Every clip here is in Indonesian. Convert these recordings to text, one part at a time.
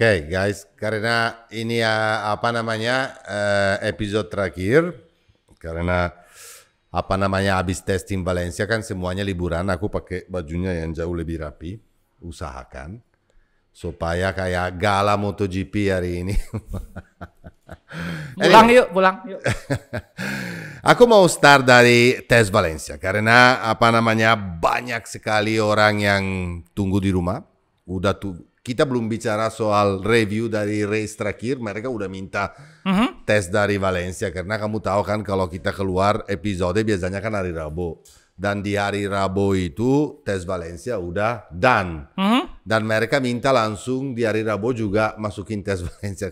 okay, guys, karena ini ya apa namanya eh, episode terakhir karena apa namanya habis testing Valencia kan semuanya liburan aku pakai bajunya yang jauh lebih rapi usahakan supaya kayak gala MotoGP hari ini. pulang yuk, pulang yuk. aku mau start dari tes Valencia karena apa namanya banyak sekali orang yang tunggu di rumah. Udah tuh kita belum bicara soal review dari race terakhir, mereka udah minta mm-hmm. tes dari Valencia karena kamu tahu kan kalau kita keluar episode biasanya kan hari Rabu dan di hari Rabu itu tes Valencia udah done mm-hmm. dan mereka minta langsung di hari Rabu juga masukin tes Valencia.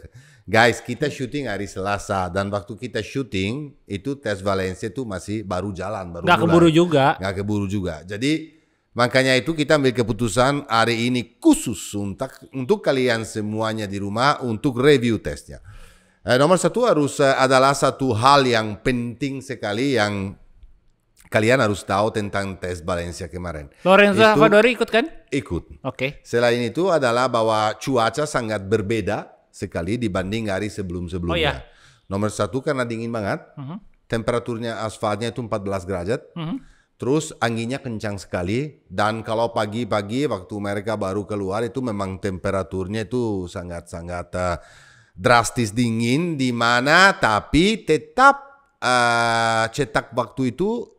Guys, kita syuting hari Selasa dan waktu kita syuting itu tes Valencia itu masih baru jalan, baru. Gak keburu juga. Gak keburu juga. Jadi Makanya itu kita ambil keputusan hari ini khusus untuk, untuk kalian semuanya di rumah untuk review tesnya. Eh, nomor satu harus eh, adalah satu hal yang penting sekali yang kalian harus tahu tentang tes Valencia kemarin. Lorenzo itu, ikut kan? Ikut. Oke. Okay. Selain itu adalah bahwa cuaca sangat berbeda sekali dibanding hari sebelum-sebelumnya. Oh, ya. Nomor satu karena dingin banget, uh mhm. -huh. temperaturnya asfalnya itu 14 derajat. Uh mhm. -huh Terus anginnya kencang sekali dan kalau pagi-pagi waktu mereka baru keluar itu memang temperaturnya itu sangat-sangat uh, drastis dingin di mana tapi tetap uh, cetak waktu itu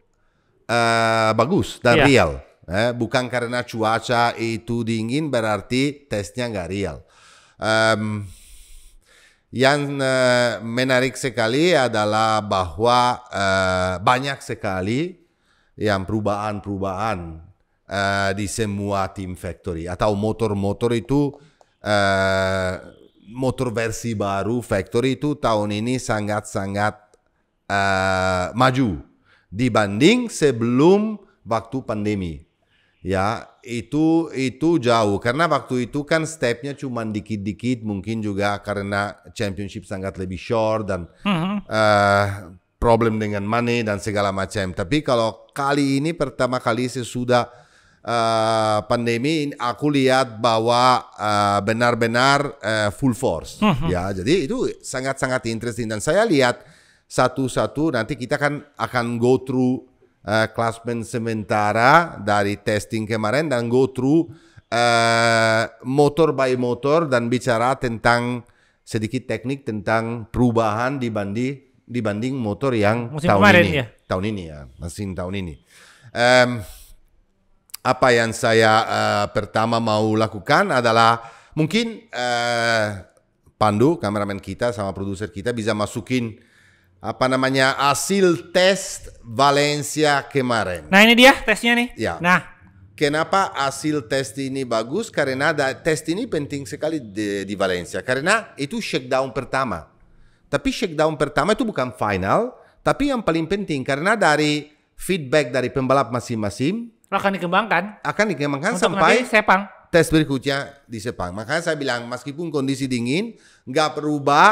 uh, bagus dan yeah. real. Eh, bukan karena cuaca itu dingin berarti tesnya nggak real. Um, yang uh, menarik sekali adalah bahwa uh, banyak sekali yang perubahan-perubahan uh, eh, di semua tim factory atau motor-motor itu uh, motor versi baru factory itu tahun ini sangat-sangat uh, maju dibanding sebelum waktu pandemi ya itu itu jauh karena waktu itu kan stepnya cuma dikit-dikit mungkin juga karena championship sangat lebih short dan uh -huh. uh, problem dengan money dan segala macam. Tapi kalau kali ini pertama kali sesudah uh, pandemi aku lihat bahwa eh, benar-benar uh, full force. Uh hmm. -huh. Ya, jadi itu sangat-sangat interesting dan saya lihat satu-satu nanti kita kan akan go through uh, sementara dari testing kemarin dan go through uh, motor by motor dan bicara tentang sedikit teknik tentang perubahan dibanding dibanding motor yang Musim tahun ini. Ya? Tahun ini ya, mesin tahun ini. Um, apa yang saya uh, pertama mau lakukan adalah mungkin uh, Pandu, kameramen kita sama produser kita bisa masukin apa namanya hasil tes Valencia kemarin. Nah ini dia tesnya nih. Ya. Nah. Kenapa hasil tes ini bagus? Karena tes ini penting sekali di, di Valencia. Karena itu shakedown pertama tapi shakedown pertama itu bukan final, tapi yang paling penting karena dari feedback dari pembalap masing-masing akan dikembangkan. Akan dikembangkan Untuk sampai Sepang. Tes berikutnya di Sepang. Makanya saya bilang meskipun kondisi dingin nggak berubah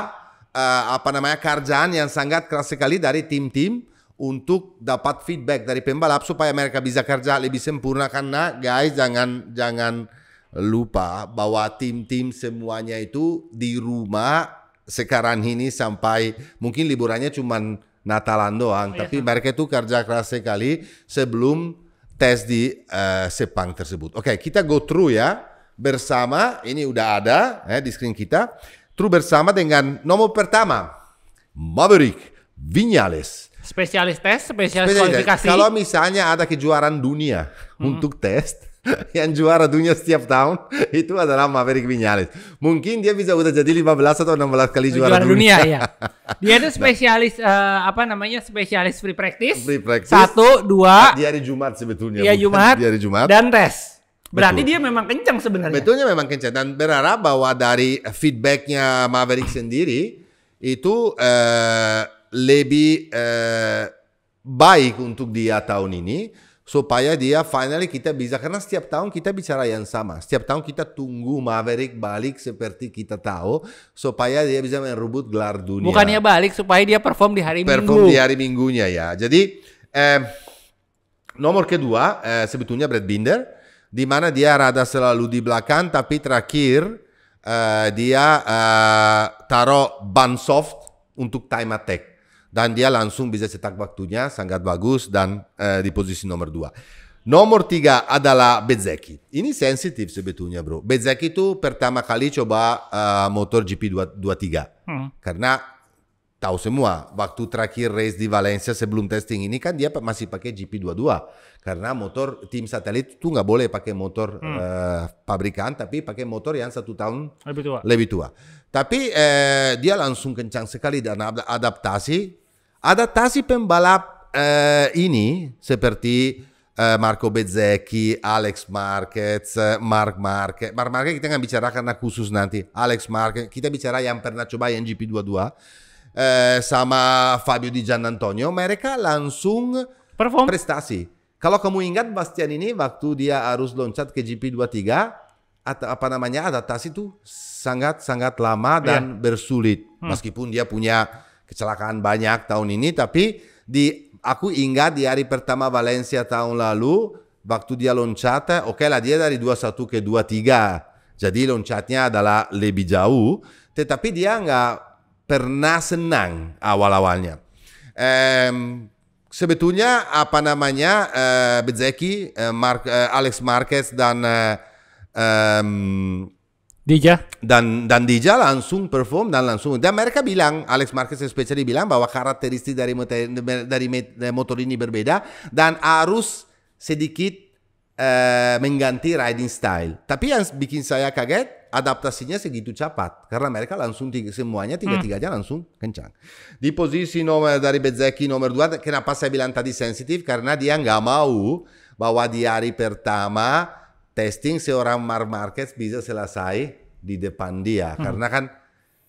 uh, eh, apa namanya kerjaan yang sangat keras sekali dari tim-tim untuk dapat feedback dari pembalap supaya mereka bisa kerja lebih sempurna karena guys jangan jangan lupa bahwa tim-tim semuanya itu di rumah sekarang ini sampai mungkin liburannya cuma Natalan doang, oh, iya, tapi mereka itu kerja keras sekali sebelum tes di uh, Sepang tersebut. Oke, okay, kita go through ya bersama. Ini udah ada eh, di screen kita. True bersama dengan nomor pertama Maverick Vinales. Spesialis tes, spesialis, spesialis kualifikasi. Kalau misalnya ada kejuaraan dunia hmm. untuk tes, yang juara dunia setiap tahun itu adalah Maverick Vinales. Mungkin dia bisa udah jadi 15 atau 16 kali juara, juara dunia. dunia ya. Dia itu nah. spesialis nah. uh, apa namanya? Spesialis free practice. Free practice. Satu, dua. Nah, di hari Jumat sebetulnya. iya Jumat. Di hari Jumat. Dan tes. Berarti Betul. dia memang kencang sebenarnya. Betulnya memang kencang dan berharap bahwa dari feedbacknya Maverick sendiri itu uh, lebih uh, baik untuk dia tahun ini supaya dia finally kita bisa karena setiap tahun kita bicara yang sama setiap tahun kita tunggu Maverick balik seperti kita tahu supaya dia bisa merebut gelar dunia bukannya balik supaya dia perform di hari perform minggu perform di hari minggunya ya jadi eh, nomor kedua eh, sebetulnya Brad Binder di mana dia rada selalu di belakang tapi terakhir eh, dia eh, taruh ban soft untuk time attack dan dia langsung bisa cetak waktunya sangat bagus dan uh, di posisi nomor dua. Nomor tiga adalah Bezeki. Ini sensitif sebetulnya bro. Bezeki itu pertama kali coba uh, motor GP23 hmm. karena tahu semua waktu terakhir race di Valencia sebelum testing ini kan dia masih pakai GP22 karena motor tim satelit itu nggak boleh pakai motor hmm. uh, pabrikan tapi pakai motor yang satu tahun lebih tua. Lebih tua. Tapi uh, dia langsung kencang sekali dan adaptasi adaptasi pembalap uh, ini seperti Marco Bezzecchi, Alex Marquez, Mark Marquez. Mark Marquez kita nggak bicara karena khusus nanti. Alex Marquez, kita bicara yang pernah coba yang GP22 eh, sama Fabio Di Gianantonio mereka langsung Perform. prestasi. Kalau kamu ingat Bastian ini waktu dia harus loncat ke GP23 atau apa namanya adaptasi itu sangat-sangat lama iya. dan yeah. bersulit. Hmm. Meskipun dia punya kecelakaan banyak tahun ini tapi di aku ingat di hari pertama Valencia tahun lalu waktu dia loncat, eh, oke okay lah dia dari 21 ke 23. Jadi loncatnya adalah lebih jauh, tetapi dia nggak pernah senang awal-awalnya. Um, sebetulnya apa namanya uh, eh, Bezeki, uh, eh, Mark, uh, Alex Marquez dan uh, um, Dija dan dan Dija langsung perform dan langsung dan mereka bilang Alex Marquez especially bilang bahwa karakteristik dari motor, dari motor ini berbeda dan harus sedikit uh, mengganti riding style. Tapi yang bikin saya kaget adaptasinya segitu cepat karena mereka langsung tiga, semuanya tiga-tiganya hmm. langsung kencang. Di posisi nomor dari Bezeki nomor dua kenapa saya bilang tadi sensitif karena dia nggak mau bahwa di hari pertama testing seorang Mar Markets bisa selesai di depan dia hmm. karena kan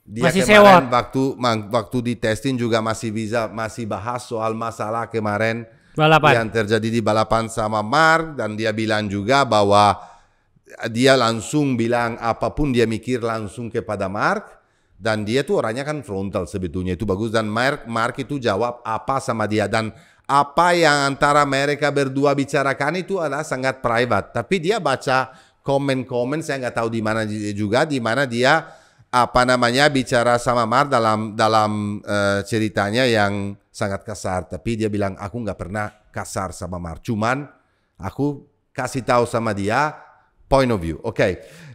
dia masih kemarin waktu waktu di testing juga masih bisa masih bahas soal masalah kemarin balapan. yang terjadi di balapan sama Mark dan dia bilang juga bahwa dia langsung bilang apapun dia mikir langsung kepada Mark dan dia tuh orangnya kan frontal sebetulnya itu bagus dan Mark Mark itu jawab apa sama dia dan apa yang antara mereka berdua bicarakan itu adalah sangat private tapi dia baca komen-komen saya nggak tahu di mana juga di mana dia apa namanya bicara sama Mar dalam dalam uh, ceritanya yang sangat kasar tapi dia bilang aku nggak pernah kasar sama Mar cuman aku kasih tahu sama dia Point of view, ok.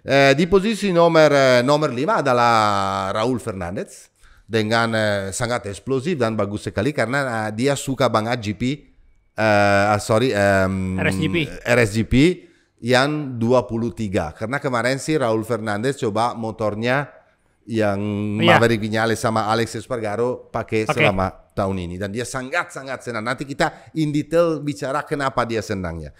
Eh, di posisi nomor, nomer eh, lima adalah Raul Fernandez dengan eh, sangat eksplosif dan bagus sekali karena eh, dia suka banget GP eh, ah, sorry eh, RSGP. RSGP yang 23 karena kemarin sih Raul Fernandez coba motornya yang yeah. Maverick Vinales sama Alex Espargaro pakai okay. selama tahun ini dan dia sangat sangat senang nanti kita in detail bicara kenapa dia senangnya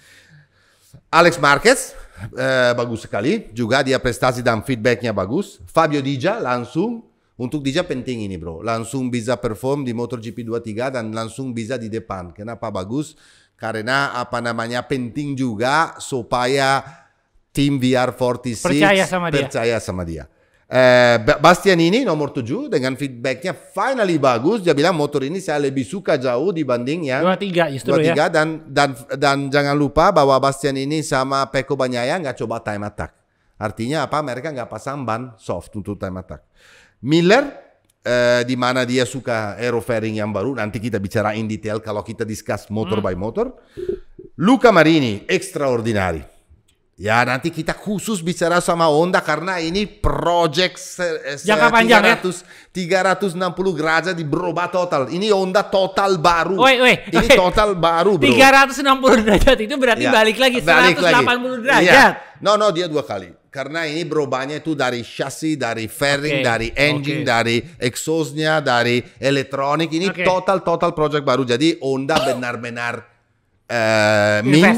Alex Marquez eh, bagus sekali juga dia prestasi dan feedbacknya bagus. Fabio Dija langsung untuk Dija penting ini bro, langsung bisa perform di MotoGP 23 dan langsung bisa di depan. Kenapa bagus? Karena apa namanya penting juga supaya tim VR46 percaya sama dia. Percaya sama dia eh, Bastianini nomor 7 dengan feedbacknya finally bagus dia bilang motor ini saya lebih suka jauh dibanding yang 23 justru 23 ya. dan dan dan jangan lupa bahwa Bastianini sama Peko Banyaya nggak coba time attack artinya apa mereka nggak pasang ban soft untuk time attack Miller eh, di mana dia suka aerofaring yang baru. Nanti kita bicara in detail kalau kita discuss motor hmm. by motor. Luca Marini, extraordinary. Ya nanti kita khusus bicara sama Honda karena ini project eh, jangka panjang 300, ya? 360 derajat di berubah total. Ini Honda total baru. Oi, oi, ini oi. total baru bro. 360 derajat itu berarti ya, balik lagi balik delapan lagi. Iya. derajat. Ya. No no dia dua kali. Karena ini berubahnya itu dari chassis, dari fairing, okay. dari engine, okay. dari exhaustnya, dari elektronik. Ini okay. total total project baru. Jadi Honda benar-benar uh, min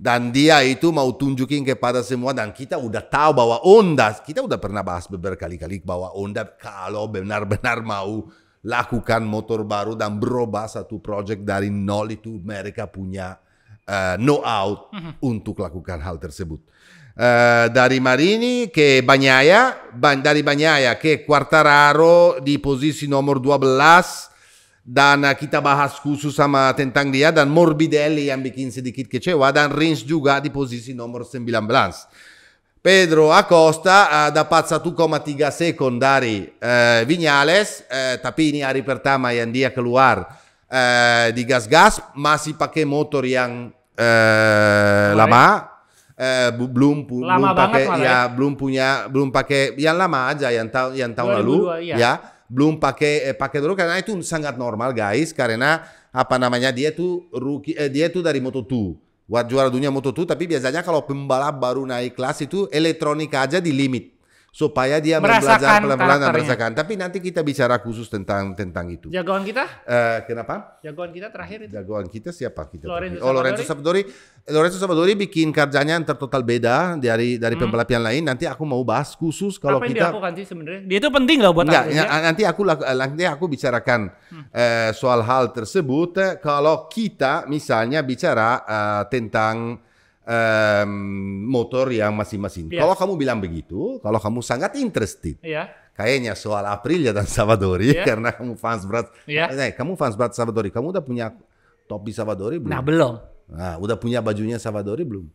dan dia itu mau tunjukin kepada semua dan kita udah tahu bahwa Honda, kita udah pernah bahas berkali-kali kali bahwa Honda kalau benar-benar mau lakukan motor baru dan berubah satu project dari nol itu mereka punya uh, no out mm -hmm. untuk lakukan hal tersebut. Uh, dari Marini ke Banyaya ban- dari Banyaya ke Quartararo di posisi nomor 12 dan eh, kita bahas khusus sama tentang dia dan Morbidelli yang bikin sedikit kecewa dan Rins juga di posisi nomor 19. Pedro Acosta uh, dapat 1,3 second dari uh, eh, Vinales, uh, tapi ini hari pertama yang dia keluar uh, di gas-gas masih pakai motor yang uh, lama. uh, belum pu lama belum pakai ya, ya, belum punya belum pakai yang lama aja yang, tahun yang tahun lalu iya. ya, ya belum pakai eh, pakai dulu karena itu sangat normal guys karena apa namanya dia tuh rookie eh, dia tuh dari Moto2 buat juara dunia Moto2 tapi biasanya kalau pembalap baru naik kelas itu elektronik aja di limit supaya dia merasakan pelan-pelan dan merasakan. Tapi nanti kita bicara khusus tentang tentang itu. Jagoan kita? Uh, kenapa? Jagoan kita terakhir itu. Jagoan kita siapa kita? Lorenzo oh, Lorenzo Sabadori. Lorenzo Sabadori bikin kerjanya yang total beda dari dari hmm. pembalap lain. Nanti aku mau bahas khusus kalau Apa kita. Apa yang sebenarnya? Dia itu penting nggak buat enggak, aku? Ya? ya nanti aku nanti aku bicarakan hmm. uh, soal hal tersebut. Kalau kita misalnya bicara uh, tentang um, motor yang masing-masing. Yes. Iya. Kalau kamu bilang begitu, kalau kamu sangat interested, yeah. kayaknya soal Aprilia ya dan Savadori yeah. karena kamu fans berat, yeah. Iya. eh, kamu fans berat Savadori, kamu udah punya topi Savadori belum? Nah belum. Nah, udah punya bajunya Savadori belum?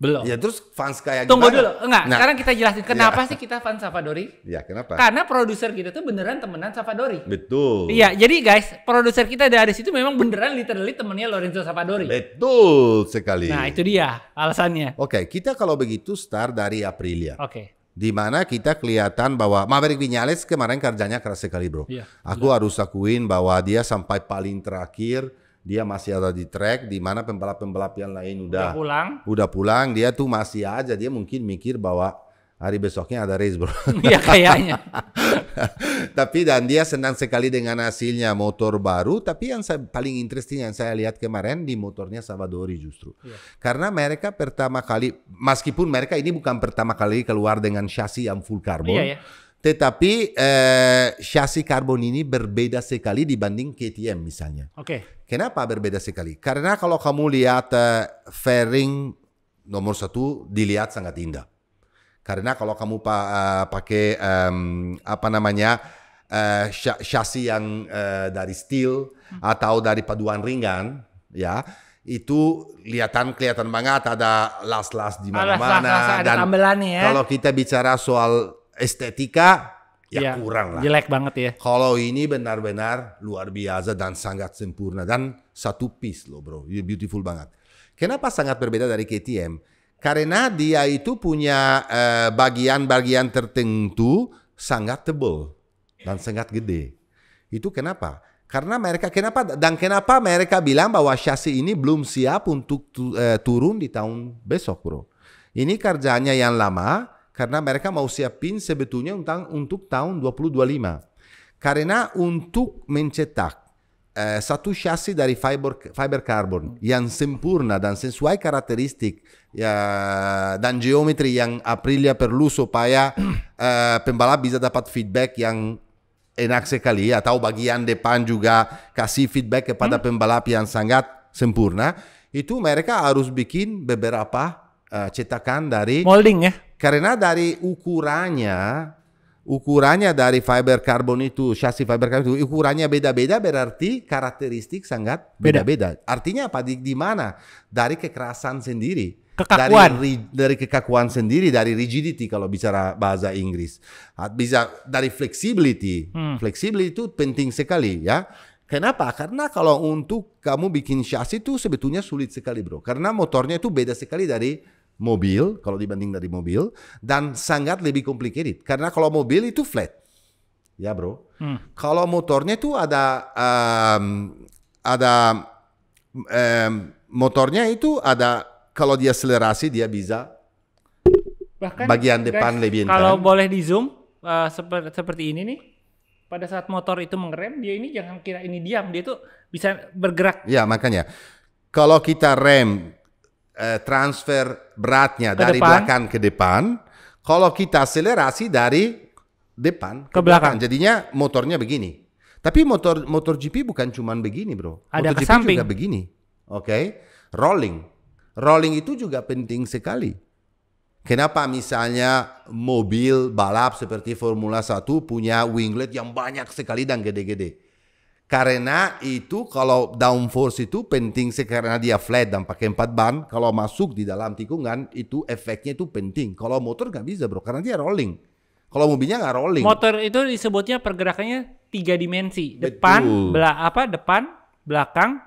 Belum. Ya terus fans kayak Tunggu gimana? dulu. Enggak, nah, sekarang kita jelasin iya. kenapa ya. sih kita fans Savadori? Ya, kenapa? Karena produser kita tuh beneran temenan Savadori. Betul. Iya, jadi guys, produser kita dari situ memang beneran literally temennya Lorenzo Savadori. Betul sekali. Nah, itu dia alasannya. Oke, okay, kita kalau begitu start dari Aprilia. Oke. Okay di mana kita kelihatan bahwa Maverick Vinales kemarin kerjanya keras sekali bro. Iya. Aku harus akuin bahwa dia sampai paling terakhir dia masih ada di track di mana pembalap-pembalap yang lain udah, udah pulang. Udah pulang, dia tuh masih aja dia mungkin mikir bahwa hari besoknya ada race, Bro. Iya kayaknya. tapi dan dia senang sekali dengan hasilnya motor baru, tapi yang saya, paling interesting yang saya lihat kemarin di motornya Savadori justru. yeah. Karena mereka pertama kali meskipun mereka ini bukan pertama kali keluar dengan chassis yang full carbon. yeah, yeah. Tetapi eh, chassis karbon ini berbeda sekali dibanding KTM misalnya. Oke. Okay. Kenapa berbeda sekali? Karena kalau kamu lihat eh, fairing nomor satu dilihat sangat indah. Karena kalau kamu pa, uh, pakai um, apa namanya uh, chassis yang uh, dari steel hmm. atau dari paduan ringan, ya itu kelihatan kelihatan banget ada las-las di ah, mana-mana dan ya. kalau kita bicara soal estetika ya, yeah, kurang lah. Jelek banget ya. Kalau ini benar-benar luar biasa dan sangat sempurna dan satu piece loh bro, iya, beautiful banget. Kenapa sangat berbeda dari KTM? Karena dia itu punya eh, bagian-bagian uh, tertentu sangat tebal dan sangat gede. Itu kenapa? Karena mereka kenapa dan kenapa mereka bilang bahwa chassis ini belum siap untuk tu, uh, turun di tahun besok, bro. Ini kerjanya yang lama, karena mereka mau siapin sebetulnya untuk tahun 2025. Karena untuk mencetak eh, satu chassis dari fiber, fiber carbon yang sempurna dan sesuai karakteristik ya, dan geometri yang Aprilia perlu supaya eh, pembalap bisa dapat feedback yang enak sekali atau bagian depan juga kasih feedback kepada hmm. pembalap yang sangat sempurna itu mereka harus bikin beberapa uh, cetakan dari molding ya karena dari ukurannya, ukurannya dari fiber karbon itu, chassis fiber karbon itu, ukurannya beda-beda berarti karakteristik sangat beda-beda. Artinya apa? Di, di mana? Dari kekerasan sendiri kekakuan dari, dari kekakuan sendiri dari rigidity kalau bicara bahasa Inggris ah, bisa dari flexibility hmm. flexibility itu penting sekali ya kenapa karena kalau untuk kamu bikin chassis itu sebetulnya sulit sekali bro karena motornya itu beda sekali dari mobil kalau dibanding dari mobil dan sangat lebih complicated karena kalau mobil itu flat ya bro hmm. kalau motornya itu ada um, ada um, motornya itu ada kalau dia akselerasi dia bisa bahkan bagian depan guys, lebih intern. kalau boleh di zoom uh, eh, seperti seperti ini nih pada saat motor itu mengerem dia ini jangan kira ini diam dia itu bisa bergerak ya makanya kalau kita rem Eh, transfer beratnya ke dari depan. belakang ke depan. Kalau kita akselerasi dari depan ke, ke belakang. belakang, jadinya motornya begini. Tapi motor motor GP bukan cuman begini, Bro. Ada motor ke GP samping. juga begini. Oke. Okay? Rolling. Rolling itu juga penting sekali. Kenapa misalnya mobil balap seperti Formula 1 punya winglet yang banyak sekali dan gede-gede? karena itu kalau downforce itu penting sih karena dia flat dan pakai empat ban kalau masuk di dalam tikungan itu efeknya itu penting kalau motor nggak bisa bro karena dia rolling kalau mobilnya nggak rolling motor itu disebutnya pergerakannya tiga dimensi depan belak apa depan belakang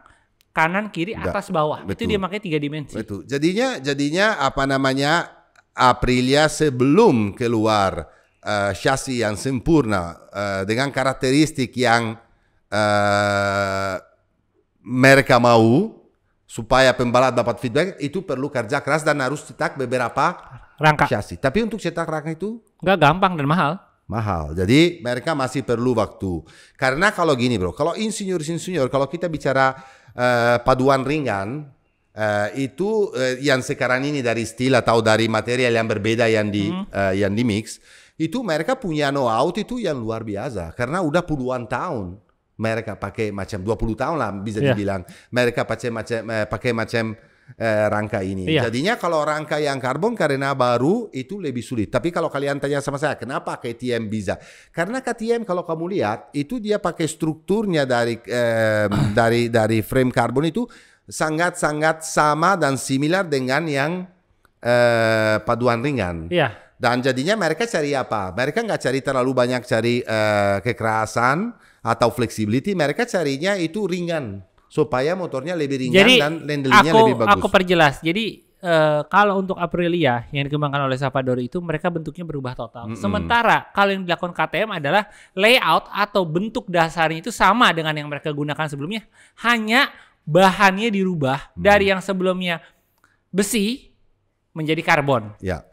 kanan kiri atas bawah Betul. itu dia pakai tiga dimensi Betul. jadinya jadinya apa namanya Aprilia sebelum keluar uh, chassis yang sempurna uh, dengan karakteristik yang uh, mereka mau supaya pembalap dapat feedback itu perlu kerja keras dan harus cetak beberapa rangka chassis. Tapi untuk cetak rangka itu nggak gampang dan mahal. Mahal. Jadi mereka masih perlu waktu. Karena kalau gini bro, kalau insinyur insinyur kalau kita bicara uh, paduan ringan uh, itu uh, yang sekarang ini dari stila atau dari material yang berbeda yang di hmm. uh, yang di mix itu mereka punya know-how itu yang luar biasa karena udah puluhan tahun mereka pakai macam 20 tahun lah bisa iya. dibilang mereka pakai macam eh, pakai macam eh, rangka ini. Yeah. Jadinya kalau rangka yang karbon karena baru itu lebih sulit. Tapi kalau kalian tanya sama saya kenapa KTM bisa? Karena KTM kalau kamu lihat itu dia pakai strukturnya dari eh, dari dari frame karbon itu sangat-sangat sama dan similar dengan yang eh, paduan ringan. Yeah. Dan jadinya mereka cari apa? Mereka nggak cari terlalu banyak cari eh, kekerasan atau flexibility mereka carinya itu ringan supaya motornya lebih ringan Jadi, dan handlingnya lebih bagus. Aku perjelas. Jadi Uh, kalau untuk Aprilia yang dikembangkan oleh Savador itu mereka bentuknya berubah total. Mm -hmm. Sementara kalau yang dilakukan KTM adalah layout atau bentuk dasarnya itu sama dengan yang mereka gunakan sebelumnya, hanya bahannya dirubah mm. dari yang sebelumnya besi menjadi karbon. Ya.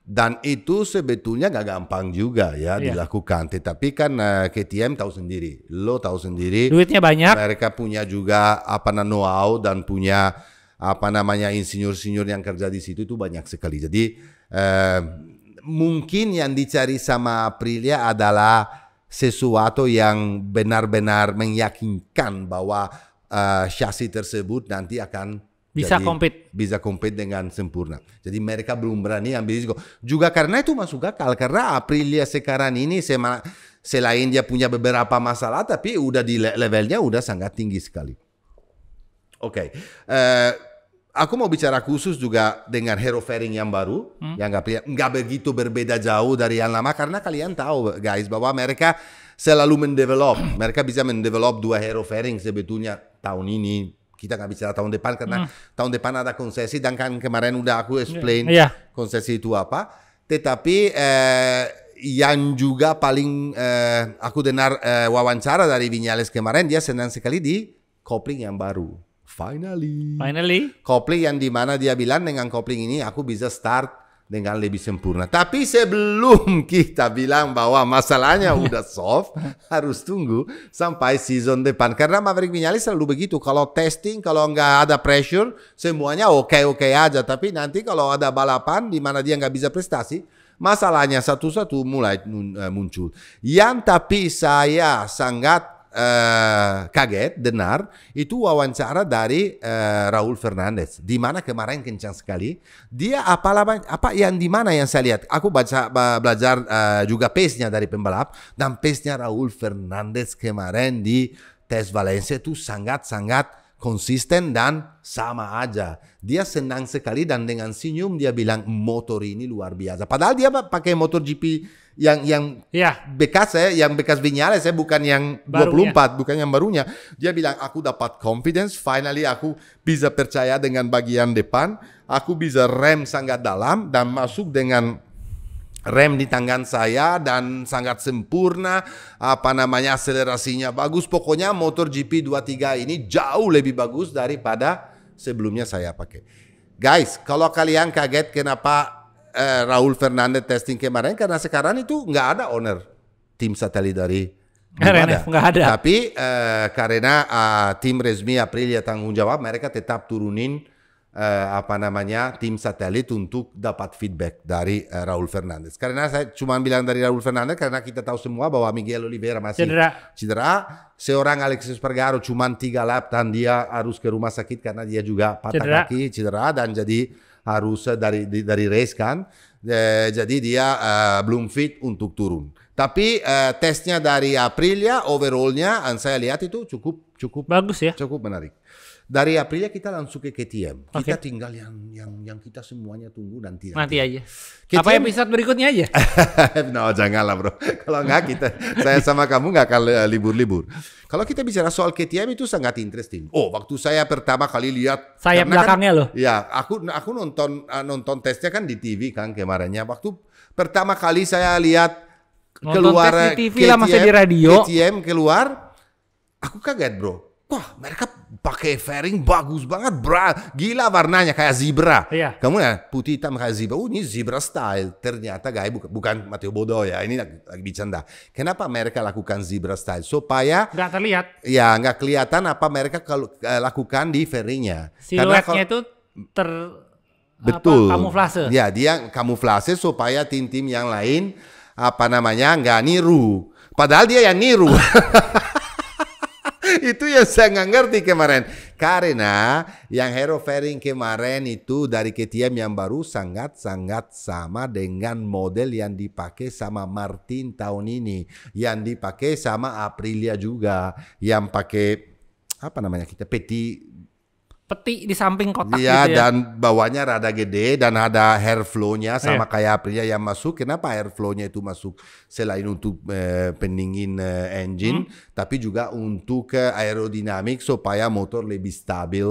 Dan itu sebetulnya gak gampang juga ya yeah. dilakukan. Tetapi kan uh, eh, KTM tahu sendiri, lo tahu sendiri. Duitnya banyak. Mereka punya juga apa namanya know-how dan punya apa namanya insinyur-insinyur yang kerja di situ itu banyak sekali. Jadi uh, mungkin yang dicari sama Aprilia adalah sesuatu yang benar-benar meyakinkan bahwa uh, chassis tersebut nanti akan bisa Jadi, compete. Bisa compete dengan sempurna. Jadi mereka belum berani ambil risiko. Juga karena itu masuk akal. Karena Aprilia sekarang ini selain dia punya beberapa masalah, tapi udah di levelnya udah sangat tinggi sekali. Oke. Okay. Uh, eh, aku mau bicara khusus juga dengan hero fairing yang baru. Hmm? Yang gak, nggak begitu berbeda jauh dari yang lama. Karena kalian tahu guys bahwa mereka selalu mendevelop. Mereka bisa mendevelop dua hero fairing sebetulnya tahun ini kita nggak bicara tahun depan karena mm. tahun depan ada konsesi dan kan kemarin udah aku explain yeah. konsesi itu apa. Tetapi eh, yang juga paling eh, aku dengar eh, wawancara dari Vinyales kemarin dia senang sekali di kopling yang baru. Finally. Finally. Kopling yang dimana dia bilang dengan kopling ini aku bisa start dengan lebih sempurna. Tapi sebelum kita bilang bahwa masalahnya udah soft, harus tunggu sampai season depan. Karena Maverick Vinales selalu begitu. Kalau testing, kalau nggak ada pressure, semuanya oke-oke aja. Tapi nanti kalau ada balapan di mana dia nggak bisa prestasi, masalahnya satu-satu mulai eh, muncul. Yang tapi saya sangat uh, kaget dengar itu wawancara dari uh, Raul Fernandez di mana kemarin kencang sekali dia apa apa yang di mana yang saya lihat aku baca belajar uh, juga pace-nya dari pembalap dan pace-nya Raul Fernandez kemarin di tes Valencia itu sangat-sangat konsisten dan sama aja. Dia senang sekali dan dengan senyum dia bilang motor ini luar biasa. Padahal dia pakai motor GP yang yang ya. bekas ya, yang bekas Vinales ya, bukan yang barunya. 24, bukan yang barunya. Dia bilang aku dapat confidence, finally aku bisa percaya dengan bagian depan, aku bisa rem sangat dalam dan masuk dengan rem di tangan saya dan sangat sempurna apa namanya akselerasinya bagus pokoknya motor GP23 ini jauh lebih bagus daripada sebelumnya saya pakai guys kalau kalian kaget kenapa eh, Raul Fernandez testing kemarin karena sekarang itu nggak ada owner tim satelit dari nggak ada. tapi eh, karena eh, tim resmi Aprilia tanggung jawab mereka tetap turunin eh, apa namanya tim satelit untuk dapat feedback dari eh, Raul Fernandez. Karena saya cuma bilang dari Raul Fernandez karena kita tahu semua bahwa Miguel Oliveira masih cedera. cedera. Seorang Alexis Pergaro cuma tiga lap dan dia harus ke rumah sakit karena dia juga patah cedera. kaki cedera dan jadi harus eh, dari di, dari race kan. Eh, jadi dia eh, belum fit untuk turun. Tapi eh, tesnya dari Aprilia overallnya, saya lihat itu cukup cukup bagus ya. Cukup menarik dari Aprilia kita langsung ke KTM. Kita tinggal yang yang yang kita semuanya tunggu nanti. Nanti, nanti aja. KTM, Apa episode berikutnya aja? no, janganlah bro. Kalau nggak kita, saya sama kamu nggak akan eh, libur-libur. Kalau kita bicara soal KTM itu sangat interesting. Oh, waktu saya pertama kali lihat. Saya kan belakangnya kan, loh. Ya, aku aku nonton eh, nonton tesnya kan di TV kan kemarinnya. Waktu pertama kali saya lihat nonton keluar di TV KTM, lah masa di radio. KTM keluar, aku kaget bro Wah, mereka pakai fairing bagus banget, bra. Gila warnanya kayak zebra. Iya. Kamu ya putih hitam kayak zebra. Oh, ini zebra style. Ternyata guys bukan, bukan Matteo Bodo ya. Ini lagi, bercanda. Kenapa mereka lakukan zebra style? Supaya nggak terlihat. Ya, nggak kelihatan apa mereka kalau eh, lakukan di fairingnya. Siluetnya itu ter betul apa, kamuflase. Ya, dia kamuflase supaya tim-tim yang lain apa namanya nggak niru. Padahal dia yang niru. itu yang saya nggak ngerti kemarin. Karena yang hero fairing kemarin itu dari KTM yang baru sangat-sangat sama dengan model yang dipakai sama Martin tahun ini. Yang dipakai sama Aprilia juga. Yang pakai apa namanya kita peti peti di samping kotak iya, gitu ya. dan bawahnya rada gede dan ada air flow-nya sama iya. kayak pria yang masuk. Kenapa air flow-nya itu masuk selain untuk eh, pendingin eh, engine hmm. tapi juga untuk eh, aerodinamik supaya motor lebih stabil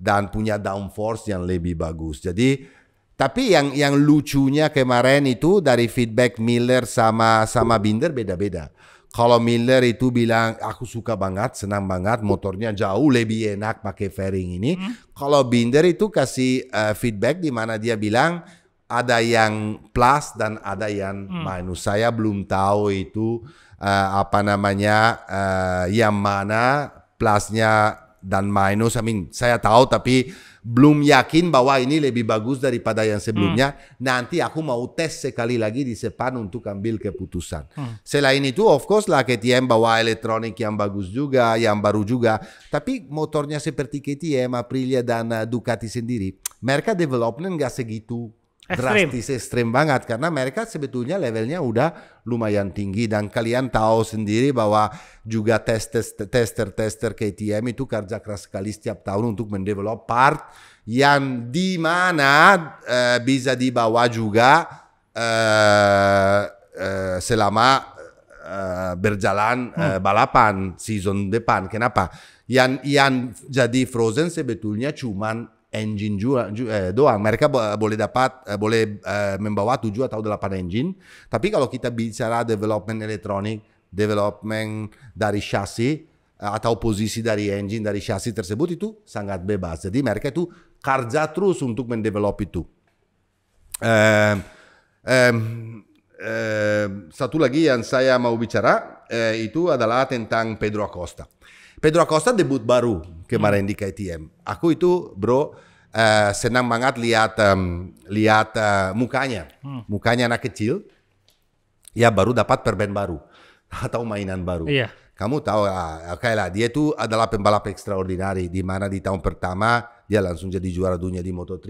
dan punya downforce yang lebih bagus. Jadi tapi yang yang lucunya kemarin itu dari feedback Miller sama sama Binder beda-beda. Kalau Miller itu bilang aku suka banget, senang banget, motornya jauh lebih enak pakai fairing ini. Hmm. Kalau Binder itu kasih uh, feedback di mana dia bilang ada yang plus dan ada yang hmm. minus. Saya belum tahu itu uh, apa namanya uh, yang mana plusnya dan minus. I mean, saya tahu tapi belum yakin bahwa ini lebih bagus daripada yang sebelumnya. Hmm. Nanti aku mau tes sekali lagi di Sepan untuk ambil keputusan. Hmm. Selain itu, of course lah KTM bawa elektronik yang bagus juga, yang baru juga. Tapi motornya seperti KTM, Aprilia dan eh, Ducati sendiri, mereka development nggak segitu Extreme. drastis ekstrim banget karena mereka sebetulnya levelnya udah lumayan tinggi dan kalian tahu sendiri bahwa juga tes tester tester KTM itu kerja keras sekali setiap tahun untuk mendevelop part yang di mana uh, bisa dibawa juga uh, uh, selama uh, berjalan uh, balapan season depan kenapa yang yang jadi frozen sebetulnya cuman engine juga, juga eh, doang. Mereka boleh dapat eh, boleh eh, membawa tujuh atau delapan engine. Tapi kalau kita bicara development elektronik, development dari chassis eh, atau posisi dari engine dari chassis tersebut itu sangat bebas. Jadi mereka itu kerja terus untuk mendevelop itu. Eh, eh, eh, satu lagi yang saya mau bicara eh, itu adalah tentang Pedro Acosta. Pedro Acosta debut baru kemarin di KTM. Aku itu bro uh, senang banget lihat um, lihat uh, mukanya, hmm. mukanya anak kecil. Ya baru dapat perben baru atau mainan baru. Iya. Kamu tahu, lah, okay lah, dia itu adalah pembalap extraordinary di mana di tahun pertama dia langsung jadi juara dunia di Moto3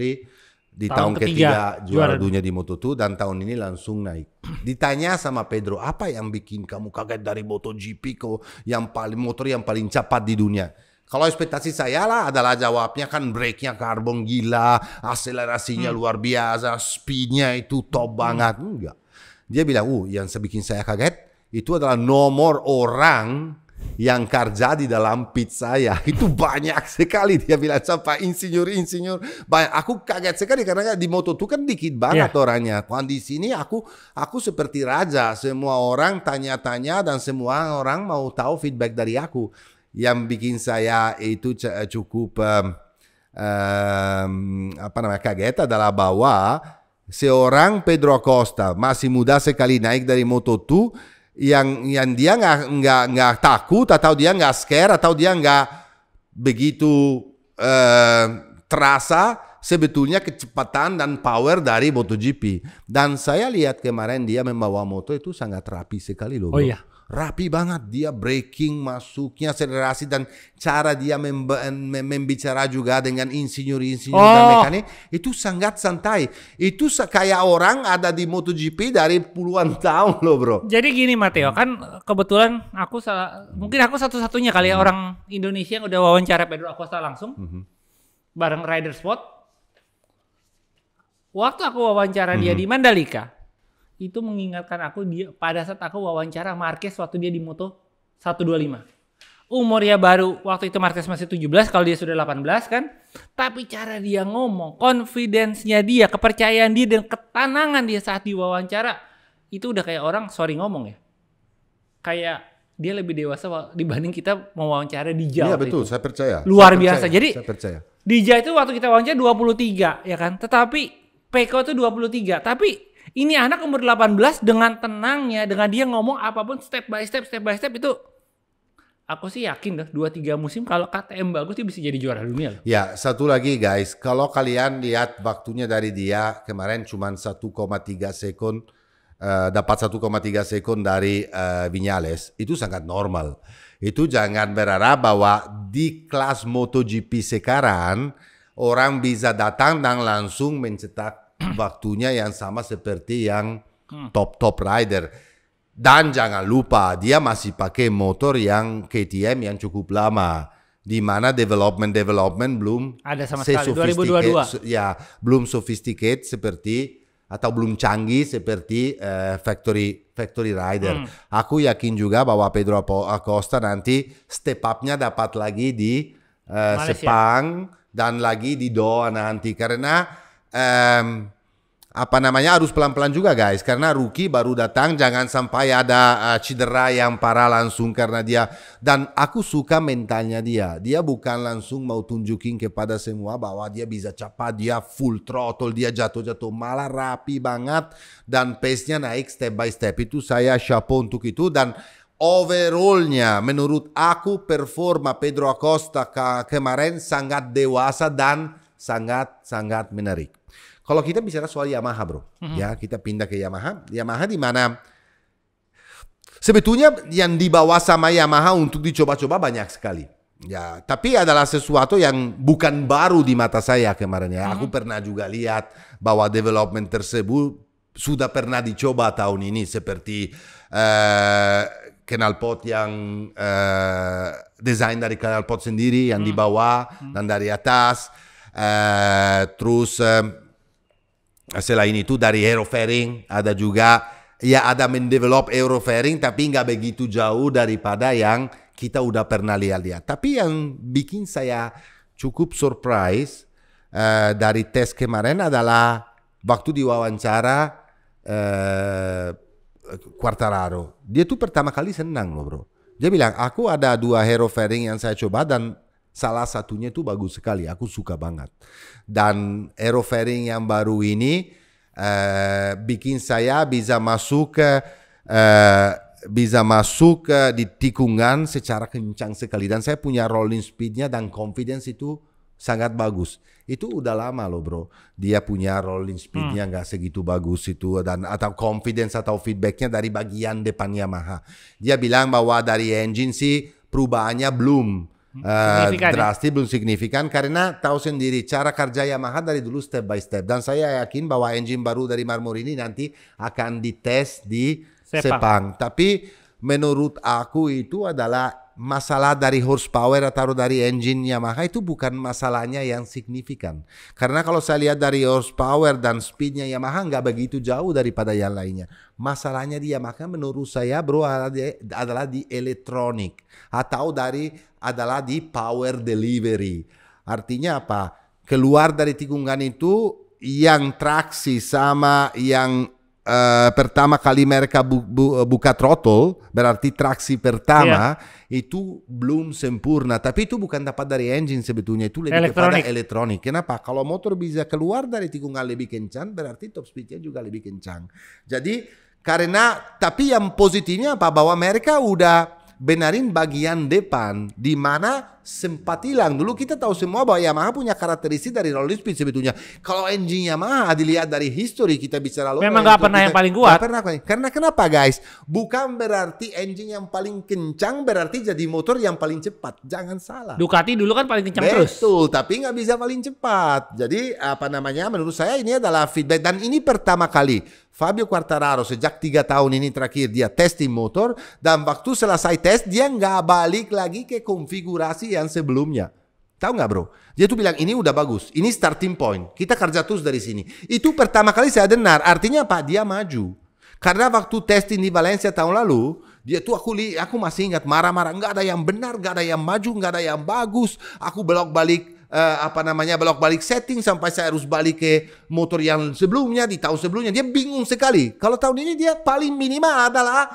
di tahun, tahun ketiga, ketiga juara, dunia di Moto2 dan tahun ini langsung naik. Ditanya sama Pedro, apa yang bikin kamu kaget dari MotoGP kok yang paling motor yang paling cepat di dunia? Kalau ekspektasi saya lah adalah jawabnya kan breaknya karbon gila, akselerasinya hmm. luar biasa, speednya itu top hmm. banget. Enggak. Dia bilang, uh yang sebikin saya kaget itu adalah nomor orang yang di dalam pizza ya itu banyak sekali dia bilang siapa insinyur insinyur banyak aku kaget sekali karena di moto itu kan dikit banget yeah. orangnya kondisi di sini aku aku seperti raja semua orang tanya-tanya dan semua orang mau tahu feedback dari aku yang bikin saya itu eh, cukup um, um, apa namanya kaget adalah bahwa seorang Pedro Costa masih muda sekali naik dari Moto2 yang yang dia nggak nggak nggak takut atau dia nggak scare atau dia nggak begitu eh, terasa sebetulnya kecepatan dan power dari MotoGP dan saya lihat kemarin dia membawa motor itu sangat rapi sekali loh. Oh iya rapi banget dia breaking masuknya akselerasi dan cara dia membicara juga dengan insinyur-insinyur oh. dan mekanik itu sangat santai itu kayak orang ada di MotoGP dari puluhan tahun loh bro jadi gini Mateo kan kebetulan aku salah mungkin aku satu-satunya kali ya hmm. orang Indonesia yang udah wawancara Pedro Acosta langsung hmm. bareng Rider Spot waktu aku wawancara hmm. dia di Mandalika itu mengingatkan aku dia pada saat aku wawancara Marquez waktu dia di Moto 125 umur ya baru waktu itu Marquez masih 17 kalau dia sudah 18 kan tapi cara dia ngomong confidence-nya dia kepercayaan dia dan ketenangan dia saat diwawancara itu udah kayak orang sorry ngomong ya kayak dia lebih dewasa dibanding kita mewawancara di Jawa. Iya betul, itu. saya percaya. Luar saya biasa. Jadi saya percaya. Dija itu waktu kita wawancara 23 ya kan. Tetapi Peko itu 23, tapi ini anak umur 18 dengan tenangnya, dengan dia ngomong apapun step by step, step by step itu aku sih yakin dah 2 3 musim kalau KTM bagus dia bisa jadi juara dunia loh. Ya, satu lagi guys, kalau kalian lihat waktunya dari dia kemarin cuma 1,3 sekon uh, dapat 1,3 sekon dari uh, Vinales, itu sangat normal. Itu jangan berharap bahwa di kelas MotoGP sekarang orang bisa datang dan langsung mencetak waktunya yang sama seperti yang top-top rider. Dan jangan lupa dia masih pakai motor yang KTM yang cukup lama di mana development development belum ada sama sekali 2022 ya belum sophisticated seperti atau belum canggih seperti uh, factory factory rider. Hmm. Aku yakin juga bahwa Pedro Acosta nanti step upnya dapat lagi di uh, Sepang dan lagi di Doha nanti karena um, apa namanya harus pelan-pelan juga guys karena Ruki baru datang jangan sampai ada uh, cedera yang parah langsung karena dia dan aku suka mentalnya dia dia bukan langsung mau tunjukin kepada semua bahwa dia bisa cepat dia full throttle dia jatuh-jatuh malah rapi banget dan pace-nya naik step by step itu saya chapeau untuk itu dan overallnya menurut aku performa Pedro Acosta kemarin sangat dewasa dan sangat-sangat menarik kalau kita bicara soal Yamaha, bro, mm-hmm. ya kita pindah ke Yamaha. Yamaha di mana? Sebetulnya yang dibawa sama Yamaha untuk dicoba-coba banyak sekali. Ya, tapi adalah sesuatu yang bukan baru di mata saya kemarin ya. Mm-hmm. Aku pernah juga lihat bahwa development tersebut sudah pernah dicoba tahun ini seperti uh, pot yang uh, desain dari pot sendiri yang hmm. dibawa mm hmm. dan dari atas uh, terus uh, selain itu dari hero fairing ada juga ya ada mendevelop hero fairing tapi nggak begitu jauh daripada yang kita udah pernah lihat-lihat. Tapi yang bikin saya cukup surprise uh, dari tes kemarin adalah waktu diwawancara uh, Quartararo. Dia tuh pertama kali senang loh bro. Dia bilang aku ada dua hero fairing yang saya coba dan Salah satunya itu bagus sekali, aku suka banget. Dan aerofaring yang baru ini uh, bikin saya bisa masuk ke uh, bisa masuk ke di tikungan secara kencang sekali dan saya punya rolling speednya dan confidence itu sangat bagus. Itu udah lama loh bro. Dia punya rolling speednya hmm. nggak hmm. segitu bagus itu dan atau confidence atau feedbacknya dari bagian depan Yamaha. Dia bilang bahwa dari engine sih perubahannya belum Uh, drastis ya? belum signifikan karena tahu sendiri cara kerja Yamaha dari dulu step by step dan saya yakin bahwa engine baru dari Marmor ini nanti akan dites di Sepang. Sepang. Tapi menurut aku itu adalah masalah dari horsepower atau dari engine Yamaha itu bukan masalahnya yang signifikan. Karena kalau saya lihat dari horsepower dan speednya Yamaha nggak begitu jauh daripada yang lainnya. Masalahnya dia Yamaha menurut saya bro adalah di elektronik atau dari adalah di power delivery. Artinya apa? Keluar dari tikungan itu yang traksi sama yang uh, pertama kali mereka bu, bu, buka throttle, berarti traksi pertama yeah. itu belum sempurna. Tapi itu bukan dapat dari engine sebetulnya, itu lebih elektronik. kepada elektronik. Kenapa? Kalau motor bisa keluar dari tikungan lebih kencang, berarti top speednya juga lebih kencang. Jadi karena tapi yang positifnya apa bahwa mereka udah benarin bagian depan di mana sempat hilang. Dulu kita tahu semua bahwa Yamaha punya karakteristik dari rolling speed sebetulnya. Kalau engine Yamaha dilihat dari history kita bisa lalu memang nggak pernah kita, yang paling kuat. pernah Karena kenapa guys? Bukan berarti engine yang paling kencang berarti jadi motor yang paling cepat. Jangan salah. Ducati dulu kan paling kencang Betul, terus. Betul, tapi nggak bisa paling cepat. Jadi apa namanya? Menurut saya ini adalah feedback dan ini pertama kali Fabio Quartararo sejak tiga tahun ini terakhir dia testing motor dan waktu selesai tes dia nggak balik lagi ke konfigurasi yang sebelumnya. Tahu nggak bro? Dia tuh bilang ini udah bagus, ini starting point. Kita kerja terus dari sini. Itu pertama kali saya dengar. Artinya apa? Dia maju. Karena waktu testing di Valencia tahun lalu, dia tuh aku li, aku masih ingat marah-marah nggak ada yang benar, nggak ada yang maju, nggak ada yang bagus. Aku belok balik uh, apa namanya balok balik setting sampai saya harus balik ke motor yang sebelumnya di tahun sebelumnya dia bingung sekali. Kalau tahun ini dia paling minimal adalah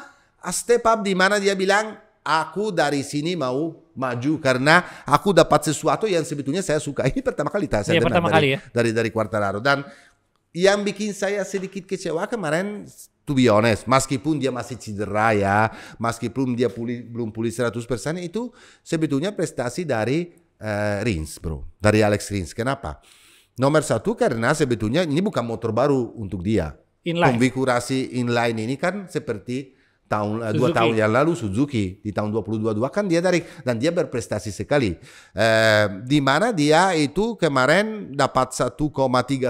step up di mana dia bilang aku dari sini mau maju karena aku dapat sesuatu yang sebetulnya saya suka. Ini pertama kali tak iya, saya ya, dari, ya. dari dari Quartararo dan yang bikin saya sedikit kecewa kemarin to be honest meskipun dia masih cedera ya, meskipun dia pulih, belum pulih 100% itu sebetulnya prestasi dari uh, Rins bro dari Alex Rins kenapa nomor satu karena sebetulnya ini bukan motor baru untuk dia inline. konfigurasi inline ini kan seperti tahun eh, Suzuki. dua tahun yang lalu Suzuki di tahun 2022 kan dia dari dan dia berprestasi sekali eh, di mana dia itu kemarin dapat 1,3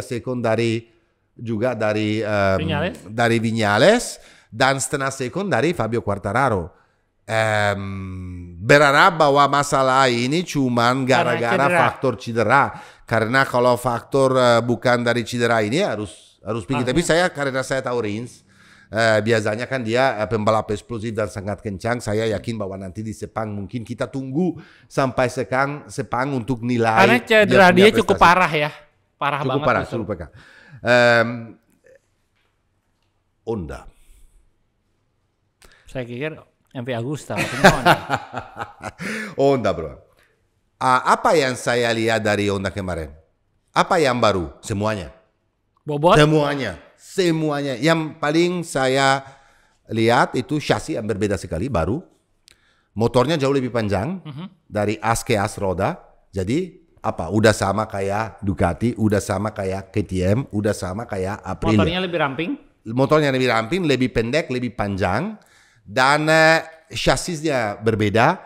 sekon dari juga dari um, Vinales. dari Vignales dan setengah sekon dari Fabio Quartararo Um, bahwa masalah ini cuma gara-gara faktor cedera karena kalau faktor uh, bukan dari cedera ini harus harus pikir tapi saya karena saya tahu Rins uh, biasanya kan dia uh, pembalap eksplosif dan sangat kencang saya yakin bahwa nanti di Sepang mungkin kita tunggu sampai sekarang Sepang untuk nilai karena cedera dia, dia cukup parah ya parah cukup banget parah, cukup parah um, ehm, Onda saya kira MV Agusta. Onda oh, bro. Ah, apa yang saya lihat dari Honda kemarin? Apa yang baru? Semuanya. Bobot? Semuanya. Semuanya. Yang paling saya lihat itu chassis yang berbeda sekali, baru. Motornya jauh lebih panjang mm -hmm. dari as ke as roda. Jadi apa udah sama kayak Ducati, udah sama kayak KTM, udah sama kayak Aprilia. Motornya lebih ramping? Motornya lebih ramping, lebih pendek, lebih panjang dan chassisnya berbeda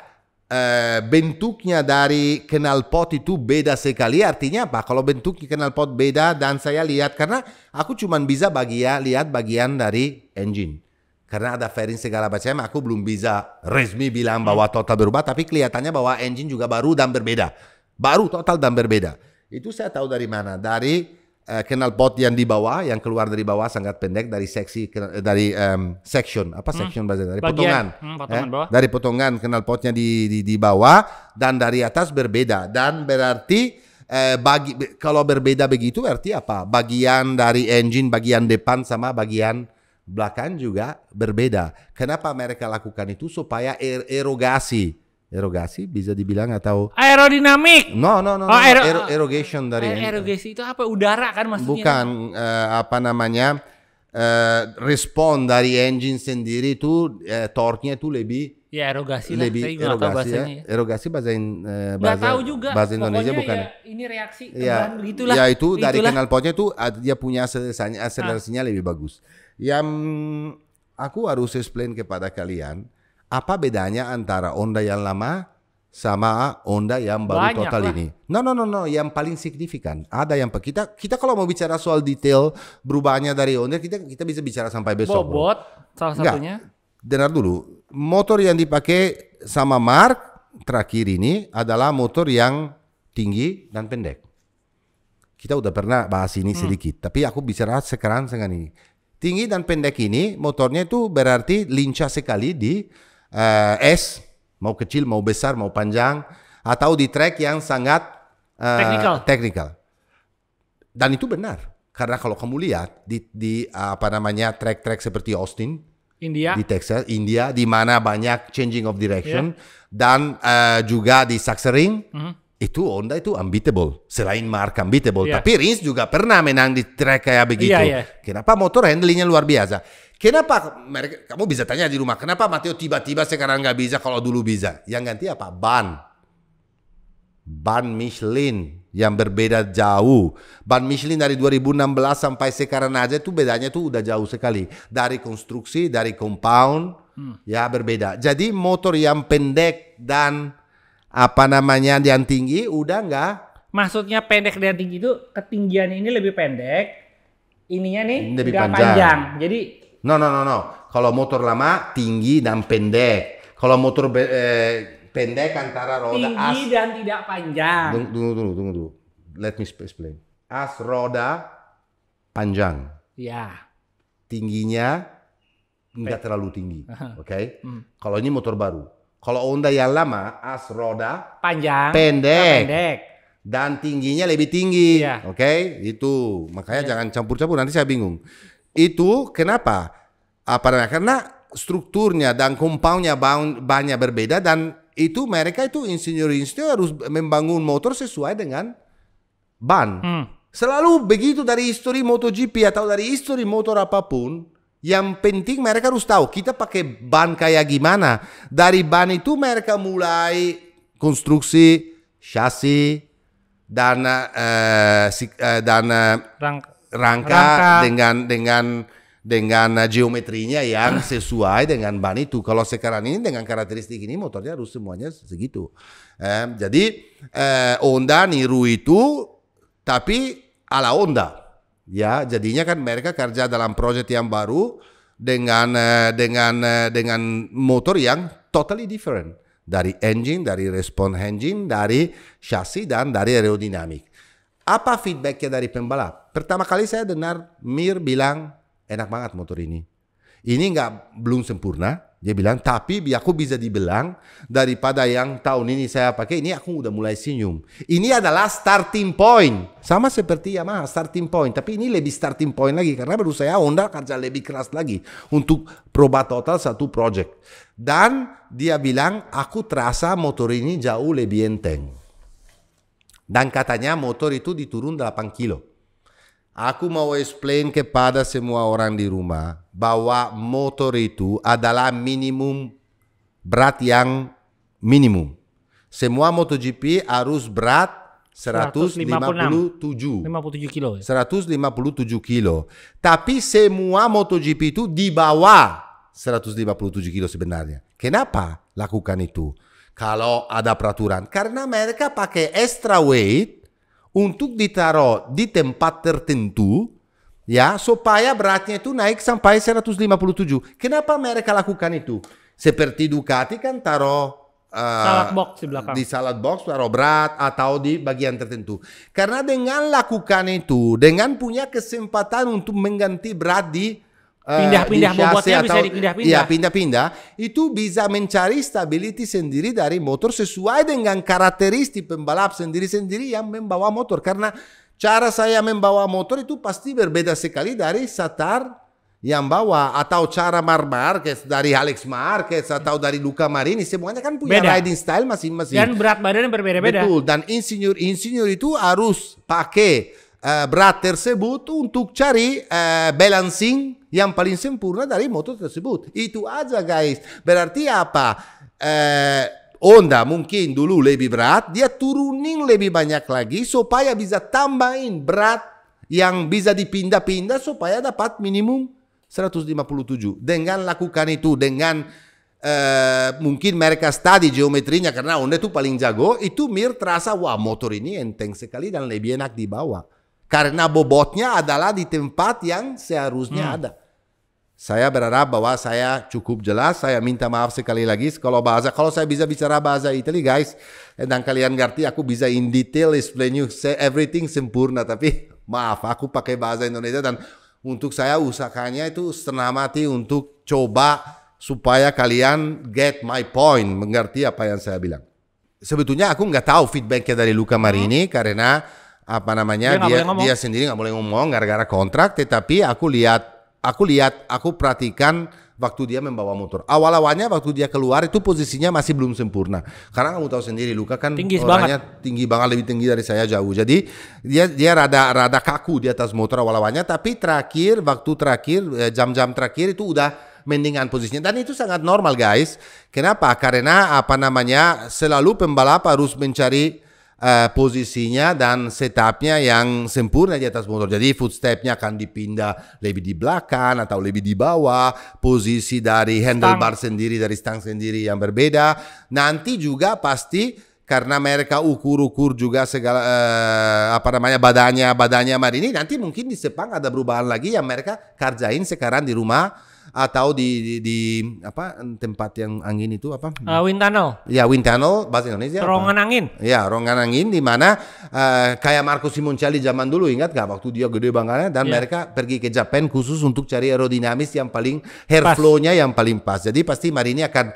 eh, bentuknya dari knalpot itu beda sekali artinya apa kalau bentuknya knalpot beda dan saya lihat karena aku cuma bisa bagian ya, lihat bagian dari engine karena ada fairing segala macam aku belum bisa resmi bilang bahwa hmm. total berubah tapi kelihatannya bahwa engine juga baru dan berbeda baru total dan berbeda itu saya tahu dari mana dari Eh, kenal pot yang di bawah yang keluar dari bawah sangat pendek dari seksi eh, dari um, section apa hmm. section bahasa dari bagian, potongan, hmm, eh, potongan eh, bawah. dari potongan potnya di, di di bawah dan dari atas berbeda dan berarti eh, bagi kalau berbeda begitu berarti apa bagian dari engine bagian depan sama bagian belakang juga berbeda kenapa mereka lakukan itu supaya er erogasi Erogasi bisa dibilang atau aerodinamik. No, no, no. no. Oh, no. Aero, erogation dari aer erogasi itu apa? Udara kan maksudnya. Bukan uh, apa namanya? Uh, respon dari engine sendiri itu uh, torque-nya itu lebih Ya erogasi lebih lah. erogasi ya. ya. Erogasi bahasa in, uh, bahasa, tahu juga. bahasa Indonesia Pokoknya ya bukan. Ya, ini reaksi ya, gitu Ya itu dari dari potnya itu ah, dia punya aselerasinya ah. lebih bagus. Yang aku harus explain kepada kalian apa bedanya antara Honda yang lama sama Honda yang baru Banyak total lah. ini. No no no no, yang paling signifikan. Ada yang kita kita kalau mau bicara soal detail berubahnya dari Honda kita kita bisa bicara sampai besok. Bobot bro. salah satunya. Enggak. Dengar dulu. Motor yang dipakai sama Mark terakhir ini adalah motor yang tinggi dan pendek. Kita udah pernah bahas ini hmm. sedikit, tapi aku bicara sekarang dengan ini. Tinggi dan pendek ini motornya itu berarti lincah sekali di uh, eh, S, mau kecil, mau besar, mau panjang, atau di track yang sangat uh, eh, technical. technical. Dan itu benar. Karena kalau kamu lihat di, di apa namanya track-track seperti Austin, India, di Texas, India, di mana banyak changing of direction yeah. dan uh, juga di Saxering, mm -hmm. itu Honda itu unbeatable. Selain mark unbeatable, yeah. tapi Rins juga pernah menang di track kayak iya, begitu. Yeah, yeah. Kenapa motor handlingnya luar biasa? Kenapa mereka? Kamu bisa tanya di rumah. Kenapa Matteo tiba-tiba sekarang nggak bisa kalau dulu bisa? Yang ganti apa? Ban. Ban Michelin yang berbeda jauh. Ban Michelin dari 2016 sampai sekarang aja itu bedanya tuh udah jauh sekali. Dari konstruksi, dari compound hmm. ya berbeda. Jadi motor yang pendek dan apa namanya yang tinggi udah nggak Maksudnya pendek dan tinggi itu ketinggian ini lebih pendek, ininya nih lebih panjang. panjang. Jadi No, no, no, no. Kalau motor lama tinggi dan pendek. Kalau motor eh, pendek antara roda tinggi as tinggi dan tidak panjang. Tunggu tunggu, tunggu, tunggu. Let me explain. As roda panjang. Ya. Tingginya nggak terlalu tinggi, oke? Okay? Hmm. Kalau ini motor baru. Kalau Honda yang lama as roda panjang, pendek. pendek dan tingginya lebih tinggi. Iya. Oke, okay? itu makanya iya. jangan campur-campur nanti saya bingung. Itu kenapa? apa ah, karena strukturnya dan kompaunya banyak berbeda dan itu mereka itu insinyur-insinyur harus membangun motor sesuai dengan ban. Hmm. Selalu begitu dari histori MotoGP atau dari histori motor apapun, yang penting mereka harus tahu kita pakai ban kayak gimana. Dari ban itu mereka mulai konstruksi, chassis dan uh, si, uh, dan uh, rangka, rangka dengan dengan dengan geometrinya yang sesuai dengan ban itu. Kalau sekarang ini dengan karakteristik ini motornya harus semuanya segitu. Eh, jadi eh, Honda niru itu tapi ala Honda. Ya, jadinya kan mereka kerja dalam proyek yang baru dengan eh, dengan eh, dengan motor yang totally different dari engine, dari respon engine, dari chassis dan dari aerodinamik. Apa feedbacknya dari pembalap? Pertama kali saya dengar Mir bilang enak banget motor ini. Ini nggak belum sempurna, dia bilang, tapi aku bisa dibilang daripada yang tahun ini saya pakai, ini aku udah mulai senyum. Ini adalah starting point. Sama seperti Yamaha starting point, tapi ini lebih starting point lagi karena baru saya Honda kerja lebih keras lagi untuk proba total satu project. Dan dia bilang, aku terasa motor ini jauh lebih enteng. Dan katanya motor itu diturun 8 kilo. Aku mau explain kepada semua orang di rumah bahwa motor itu adalah minimum berat yang minimum. Semua MotoGP harus berat 157 157 kilo. Ya? 157 kilo. Tapi semua MotoGP itu di bawah 157 kilo sebenarnya. Kenapa lakukan itu? Kalau ada peraturan. Karena mereka pakai extra weight untuk ditaruh di tempat tertentu ya supaya beratnya itu naik sampai 157. Kenapa mereka lakukan itu? Seperti Ducati kan taruh Uh, salad box di belakang. Di salad box taruh berat atau di bagian tertentu. Karena dengan lakukan itu, dengan punya kesempatan untuk mengganti berat di Eh, pindah-pindah uh, bobotnya atau, bisa dipindah-pindah. Iya, pindah-pindah. Itu bisa mencari stability sendiri dari motor sesuai dengan karakteristik pembalap sendiri-sendiri yang membawa motor. Karena cara saya membawa motor itu pasti berbeda sekali dari Satar yang bawa atau cara Mar Marquez dari Alex Marquez atau dari Luca Marini semuanya kan punya Beda. riding style masing-masing dan berat badannya berbeda-beda betul dan insinyur-insinyur itu harus pakai uh, berat tersebut untuk cari uh, balancing yang paling sempurna dari motor tersebut. Itu aja guys. Berarti apa? Eh, Honda oh, mungkin dulu lebih berat, dia turunin lebih banyak lagi supaya bisa tambahin berat yang bisa dipindah-pindah supaya dapat minimum 157. Dengan lakukan itu, dengan eh, mungkin mereka study geometrinya karena Honda itu paling jago, itu mir terasa wah motor ini enteng sekali dan lebih enak dibawa. Karena bobotnya adalah di tempat yang seharusnya hmm. ada. Saya berharap bahwa saya cukup jelas. Saya minta maaf sekali lagi kalau bahasa kalau saya bisa bicara bahasa Italia guys dan kalian ngerti aku bisa in detail explain you everything sempurna tapi maaf aku pakai bahasa Indonesia dan untuk saya usahanya itu setengah mati untuk coba supaya kalian get my point mengerti apa yang saya bilang. Sebetulnya aku nggak tahu feedbacknya dari Luca Marini hmm. karena apa namanya dia dia, dia sendiri nggak boleh ngomong gara-gara kontrak tetapi aku lihat aku lihat aku perhatikan waktu dia membawa motor awal awalnya waktu dia keluar itu posisinya masih belum sempurna karena kamu tahu sendiri Luka kan tinggi orangnya banget. tinggi banget lebih tinggi dari saya jauh jadi dia dia rada rada kaku di atas motor awal awalnya tapi terakhir waktu terakhir eh, jam-jam terakhir itu udah mendingan posisinya dan itu sangat normal guys kenapa karena apa namanya selalu pembalap harus mencari eh, posisinya dan setupnya yang sempurna di atas motor. Jadi footstepnya akan dipindah lebih di belakang atau lebih di bawah, posisi dari handlebar stang. sendiri, dari stang sendiri yang berbeda. Nanti juga pasti karena mereka ukur-ukur juga segala eh, apa namanya badannya badannya marini nanti mungkin di Sepang ada perubahan lagi yang mereka kerjain sekarang di rumah atau di, di, di apa tempat yang angin itu apa? Uh, eh, wind tunnel. Ya wind tunnel bahasa Indonesia. Ruangan angin. Ya ruangan angin di mana uh, kayak Marco Simoncelli zaman dulu ingat gak waktu dia gede banget dan yeah. mereka pergi ke Japan khusus untuk cari aerodinamis yang paling flow nya yang paling pas. Jadi pasti Marini akan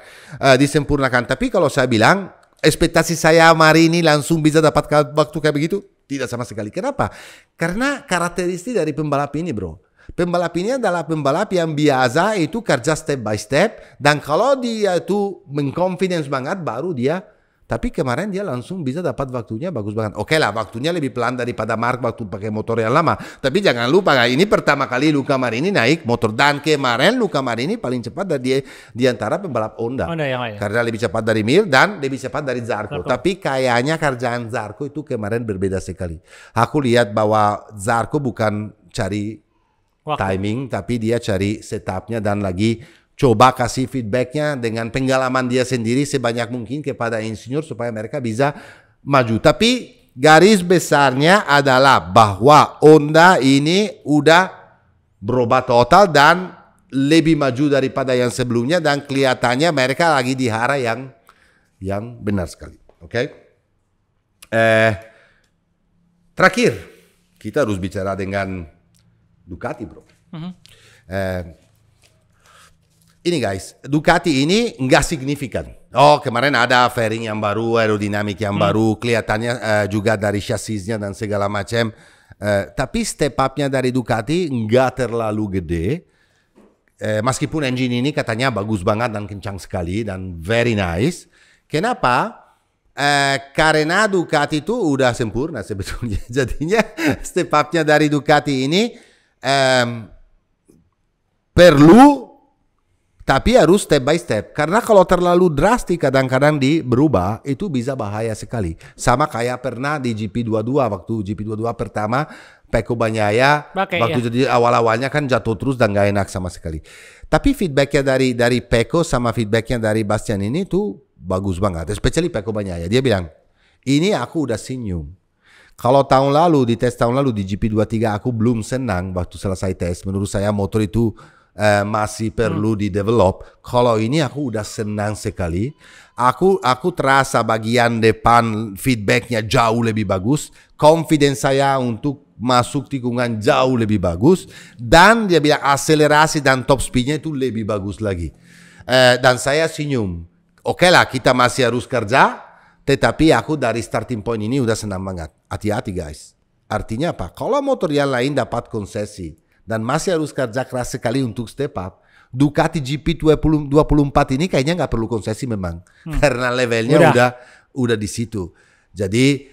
uh, disempurnakan. Tapi kalau saya bilang ekspektasi saya Marini langsung bisa dapat waktu kayak begitu tidak sama sekali. Kenapa? Karena karakteristik dari pembalap ini, bro Pembalap ini adalah pembalap yang biasa itu kerja step by step dan kalau dia itu mengconfidence banget baru dia tapi kemarin dia langsung bisa dapat waktunya bagus banget. Oke lah, waktunya lebih pelan daripada Mark waktu pakai motor yang lama. Tapi jangan lupa, ini pertama kali Luka Marini naik motor dan kemarin Luka Marini paling cepat dari di antara pembalap Honda. Honda yang lain. Karena lebih cepat dari Mir dan lebih cepat dari Zarko. Zarko. Tapi kayaknya kerjaan Zarko itu kemarin berbeda sekali. Aku lihat bahwa Zarko bukan cari Waktu. timing tapi dia cari setupnya dan lagi coba kasih feedbacknya dengan pengalaman dia sendiri sebanyak mungkin kepada insinyur supaya mereka bisa maju tapi garis besarnya adalah bahwa Honda ini udah berubah total dan lebih maju daripada yang sebelumnya dan kelihatannya mereka lagi dihara yang yang benar sekali oke okay? eh terakhir kita harus bicara dengan Ducati bro. Mm-hmm. Eh, ini guys, Ducati ini nggak signifikan. Oh kemarin ada fairing yang baru, aerodinamik yang hmm. baru, kelihatannya uh, juga dari chassisnya dan segala macam. Uh, eh, tapi step upnya dari Ducati nggak terlalu gede. Uh, meskipun engine ini katanya bagus banget dan kencang sekali dan very nice. Kenapa? Uh, karena Ducati itu udah sempurna sebetulnya. Jadinya step upnya dari Ducati ini um, perlu tapi harus step by step karena kalau terlalu drastik kadang-kadang di berubah itu bisa bahaya sekali. Sama kayak pernah di GP22 waktu GP22 pertama Peko Banyaya waktu iya. jadi awal-awalnya kan jatuh terus dan gak enak sama sekali. Tapi feedbacknya dari dari Peko sama feedbacknya dari Bastian ini tuh bagus banget. Especially Peko Banyaya dia bilang ini aku udah senyum kalau tahun lalu di tes tahun lalu di GP23 aku belum senang waktu selesai tes. Menurut saya motor itu eh, masih perlu hmm. di develop. Kalau ini aku udah senang sekali. Aku aku terasa bagian depan feedbacknya jauh lebih bagus. Confidence saya untuk masuk tikungan jauh lebih bagus dan dia bilang akselerasi dan top speednya itu lebih bagus lagi. Eh, dan saya senyum. Oke okay lah kita masih harus kerja, tetapi aku dari starting point ini udah senang banget. Hati-hati guys. Artinya apa? Kalau motor yang lain dapat konsesi dan masih harus kerja keras sekali untuk step up, Ducati GP24 ini kayaknya nggak perlu konsesi memang hmm. karena levelnya udah udah, udah di situ. Jadi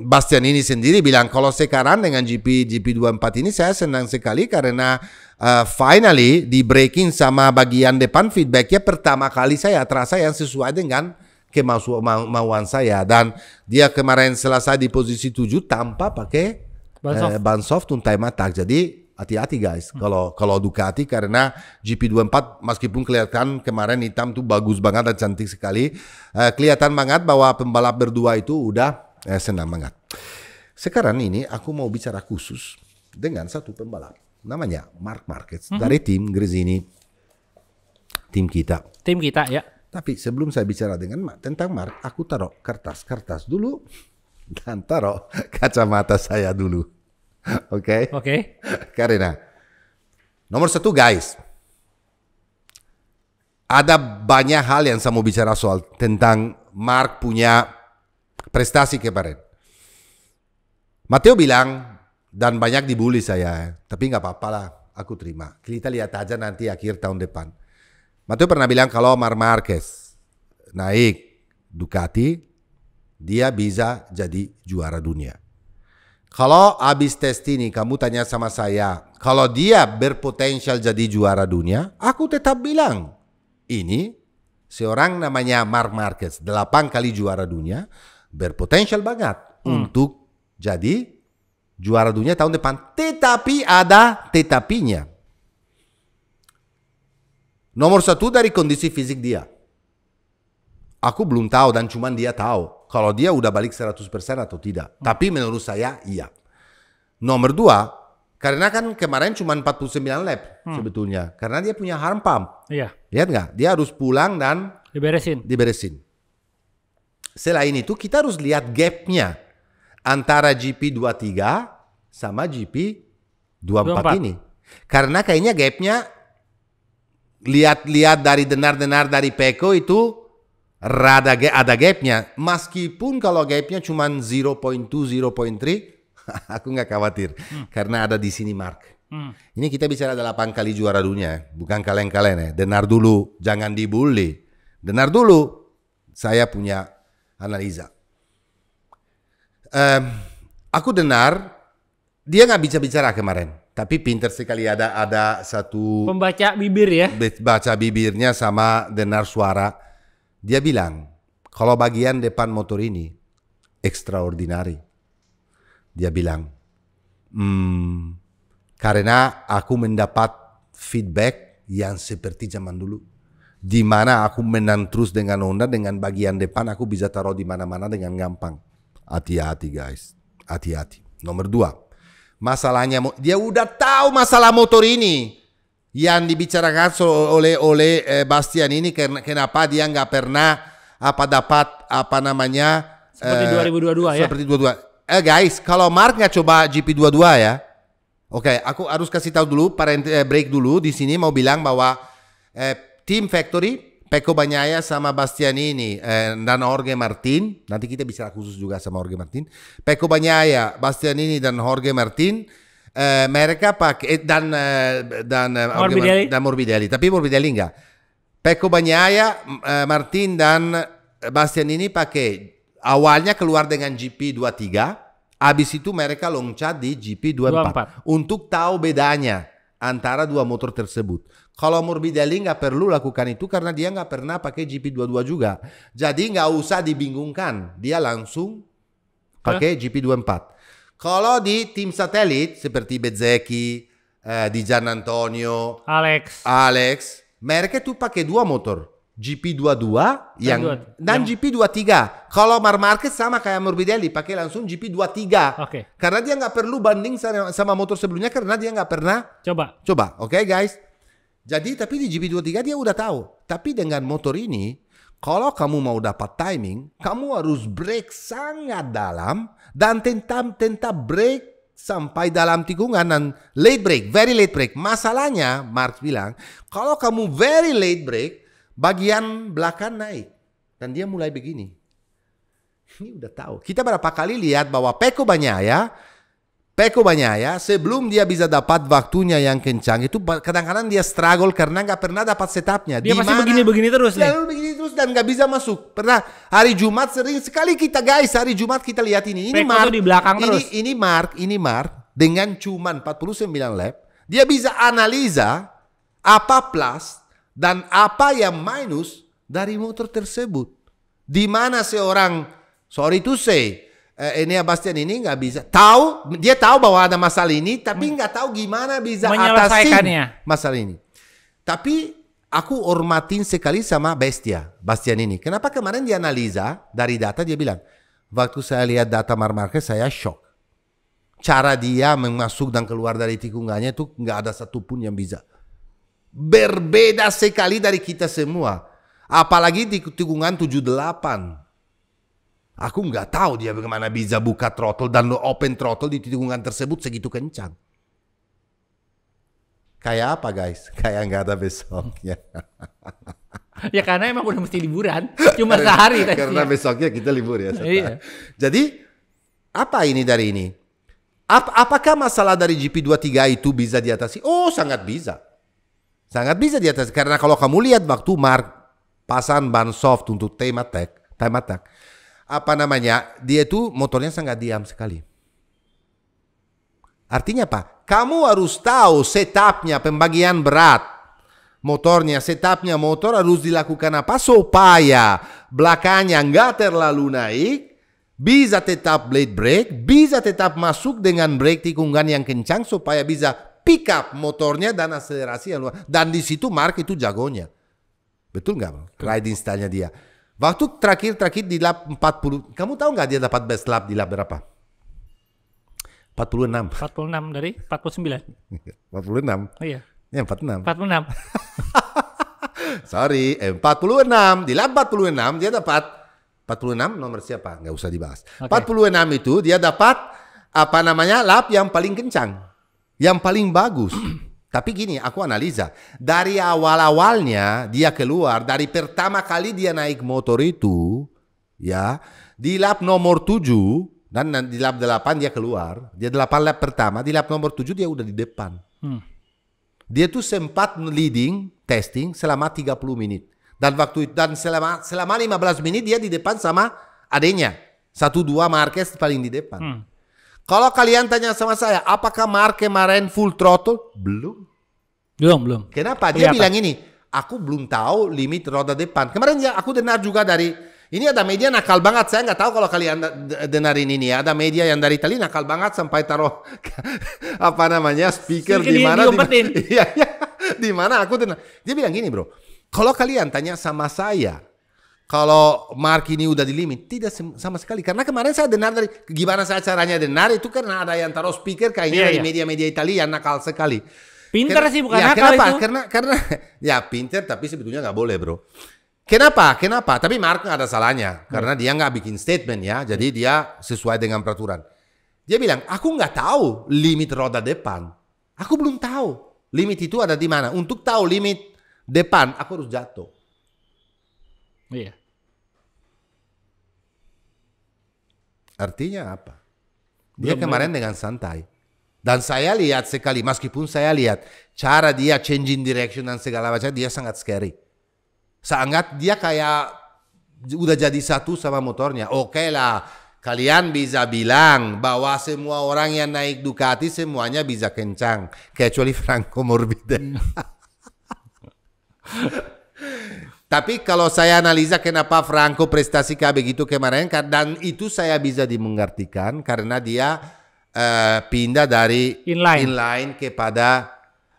um, ini sendiri bilang kalau sekarang dengan GP GP24 ini saya senang sekali karena uh, finally di breaking sama bagian depan feedbacknya pertama kali saya terasa yang sesuai dengan kemauan saya dan dia kemarin selesai di posisi 7 tanpa pakai bansoft, eh, bansoft untuk time attack. Jadi hati-hati guys kalau hmm. kalau Ducati karena GP24 meskipun kelihatan kemarin hitam tuh bagus banget dan cantik sekali eh, kelihatan banget bahwa pembalap berdua itu udah eh, senang banget. Sekarang ini aku mau bicara khusus dengan satu pembalap namanya Mark Marquez hmm. dari tim Gresini tim kita. Tim kita ya. Tapi sebelum saya bicara dengan Mark tentang Mark, aku taruh kertas-kertas dulu dan taruh kacamata saya dulu. Oke? Okay? Oke. Okay. Karena nomor satu guys, ada banyak hal yang saya mau bicara soal tentang Mark punya prestasi kemarin. Matteo bilang dan banyak dibully saya, tapi nggak apa-apa lah, aku terima. Kita lihat aja nanti akhir tahun depan. Matteo pernah bilang kalau Mar Marquez naik Ducati, dia bisa jadi juara dunia. Kalau habis tes ini kamu tanya sama saya, kalau dia berpotensial jadi juara dunia, aku tetap bilang, ini seorang namanya Mar Marquez, delapan kali juara dunia, berpotensial banget hmm. untuk jadi juara dunia tahun depan. Tetapi ada tetapinya. Nomor satu dari kondisi fisik dia. Aku belum tahu dan cuman dia tahu kalau dia udah balik 100% atau tidak. Hmm. Tapi menurut saya iya. Nomor dua, karena kan kemarin cuma 49 lap hmm. sebetulnya. Karena dia punya harm pump. Iya. Lihat nggak? Dia harus pulang dan diberesin. Diberesin. Selain itu kita harus lihat gapnya antara GP23 sama GP24 24. ini. Karena kayaknya gapnya lihat-lihat dari dengar-dengar dari Peko itu rada ada gapnya. Meskipun kalau gapnya cuma 0.2, 0.3, aku nggak khawatir. Hmm. Karena ada di sini Mark. Hmm. Ini kita bicara 8 kali juara dunia, bukan kalian-kalian ya. Dengar dulu, jangan dibully. Dengar dulu, saya punya analisa. Um, aku dengar, dia nggak bisa bicara kemarin. Tapi pinter sekali ada ada satu pembaca bibir ya. Baca bibirnya sama dengar suara. Dia bilang, kalau bagian depan motor ini extraordinary. Dia bilang, hmm, karena aku mendapat feedback yang seperti zaman dulu. Di mana aku menang terus dengan Honda, dengan bagian depan aku bisa taruh di mana-mana dengan gampang. Hati-hati guys, hati-hati. Nomor dua, masalahnya dia udah tahu masalah motor ini yang dibicarakan oleh oleh eh, Bastian ini kenapa dia nggak pernah apa dapat apa namanya seperti eh, 2022 ya seperti 22 eh guys kalau Mark nggak coba GP22 ya oke okay, aku harus kasih tahu dulu parent eh, break dulu di sini mau bilang bahwa eh, tim factory Peko Banyaya sama Bastianini eh, dan Jorge Martin. Nanti kita bicara khusus juga sama Jorge Martin. Peko Banyaya, Bastianini dan Jorge Martin. Eh, mereka pakai eh, dan eh, dan eh, Morbidelli. dan Morbidelli, tapi Morbidelli enggak. Peko Banyaya, eh, Martin dan eh, Bastianini pakai awalnya keluar dengan GP 23, habis itu mereka loncat di GP 24 24. untuk tahu bedanya antara dua motor tersebut. Kalau Morbidelli nggak perlu lakukan itu karena dia nggak pernah pakai GP22 juga. Jadi nggak usah dibingungkan, dia langsung pakai huh? GP24. Kalau di tim satelit seperti Bezeki, eh, di Gian Antonio, Alex, Alex, mereka tuh pakai dua motor. GP22 yang dan yang... GP23. Kalau Mar Marquez sama kayak Morbidelli pakai langsung GP23. Oke. Okay. Karena dia nggak perlu banding sama motor sebelumnya karena dia nggak pernah coba. Coba, oke okay, guys. Jadi tapi di GP23 dia udah tahu. Tapi dengan motor ini kalau kamu mau dapat timing, kamu harus break sangat dalam dan tentam tenta break sampai dalam tikungan dan late break, very late break. Masalahnya, Mark bilang, kalau kamu very late break, bagian belakang naik. Dan dia mulai begini. Ini udah tahu. Kita berapa kali lihat bahwa Peko banyak ya Peko banyak ya sebelum dia bisa dapat waktunya yang kencang itu kadang-kadang dia struggle karena nggak pernah dapat setupnya. Dia Dimana, pasti begini-begini terus nih. Selalu begini terus dan nggak bisa masuk. Pernah hari Jumat sering sekali kita guys hari Jumat kita lihat ini. Ini Peko Mark di belakang ini, terus. Ini Mark, ini Mark dengan cuman 49 lap dia bisa analisa apa plus dan apa yang minus dari motor tersebut. Di mana seorang sorry to say eh, ya Bastian ini nggak bisa tahu dia tahu bahwa ada masalah ini tapi hmm. nggak tahu gimana bisa atasi masalah ini. Tapi aku hormatin sekali sama Bestia Bastian ini. Kenapa kemarin dia analisa dari data dia bilang waktu saya lihat data mar market saya shock. Cara dia memasuk dan keluar dari tikungannya itu nggak ada satupun yang bisa. Berbeda sekali dari kita semua. Apalagi di tikungan 78. Aku nggak tahu dia bagaimana bisa buka throttle dan open throttle di tikungan tersebut segitu kencang. Kayak apa guys? Kayak nggak ada besoknya. ya karena emang udah mesti liburan. Cuma karena, sehari. tadi. Karena besoknya kita libur ya. iya. Jadi apa ini dari ini? Ap apakah masalah dari GP23 itu bisa diatasi? Oh sangat bisa. Sangat bisa di atas karena kalau kamu lihat waktu Mark pasang ban soft untuk tema tech, tema tech, apa namanya dia itu motornya sangat diam sekali. Artinya apa? Kamu harus tahu setupnya pembagian berat motornya, setupnya motor harus dilakukan apa supaya belakangnya nggak terlalu naik, bisa tetap blade break, bisa tetap masuk dengan brake tikungan yang kencang supaya bisa pick up motornya dan akselerasi yang luar. Dan di situ Mark itu jagonya. Betul nggak bro? Riding nya dia. Waktu terakhir-terakhir di lap 40, kamu tahu nggak dia dapat best lap di lap berapa? 46. 46 dari 49. 46. Oh iya. Ya 46. 46. Sorry, eh, 46. Di lap 46 dia dapat 46 nomor siapa? Nggak usah dibahas. Okay. 46 itu dia dapat apa namanya lap yang paling kencang yang paling bagus. Tapi gini, aku analisa Dari awal-awalnya dia keluar, dari pertama kali dia naik motor itu, ya, di lap nomor tujuh dan di lap delapan dia keluar. Dia delapan lap pertama, di lap nomor tujuh dia udah di depan. Hmm. Dia tuh sempat leading, testing selama 30 menit. Dan waktu dan selama selama 15 menit dia di depan sama adanya. Satu dua Marquez paling di depan. Hmm. Kalau kalian tanya sama saya, apakah Mark kemarin full throttle? Belum. Belum, belum. Kenapa? Dia Kenapa? bilang ini, aku belum tahu limit roda depan. Kemarin ya aku dengar juga dari ini ada media nakal banget. Saya nggak tahu kalau kalian dengerin ini ya. Ada media yang dari Itali nakal banget sampai taruh apa namanya speaker di mana di, iya, iya, di mana aku dengar. Dia bilang gini bro, kalau kalian tanya sama saya, kalau Mark ini udah di limit tidak sama sekali karena kemarin saya dengar dari gimana saya caranya dengar itu karena ada yang taruh speaker kayaknya yeah, dari yeah. media-media Italia nakal sekali. Pinter sih bukan ya, nakal kenapa? itu. Karena karena ya pinter tapi sebetulnya nggak boleh bro. Kenapa? Kenapa? Tapi Mark nggak ada salahnya hmm. karena dia nggak bikin statement ya, jadi dia sesuai dengan peraturan. Dia bilang, aku nggak tahu limit roda depan. Aku belum tahu limit itu ada di mana. Untuk tahu limit depan, aku harus jatuh. Iya. Artinya apa? Dia Belum kemarin dengan santai. Dan saya lihat sekali, meskipun saya lihat cara dia changing direction dan segala macam, dia sangat scary. Sangat dia kayak udah jadi satu sama motornya. Oke okay lah, kalian bisa bilang bahwa semua orang yang naik Ducati semuanya bisa kencang. Kecuali Franco Morbide. Tapi kalau saya analisa kenapa Franco prestasi kayak begitu kemarin kan, dan itu saya bisa dimengertikan karena dia uh, pindah dari inline, inline kepada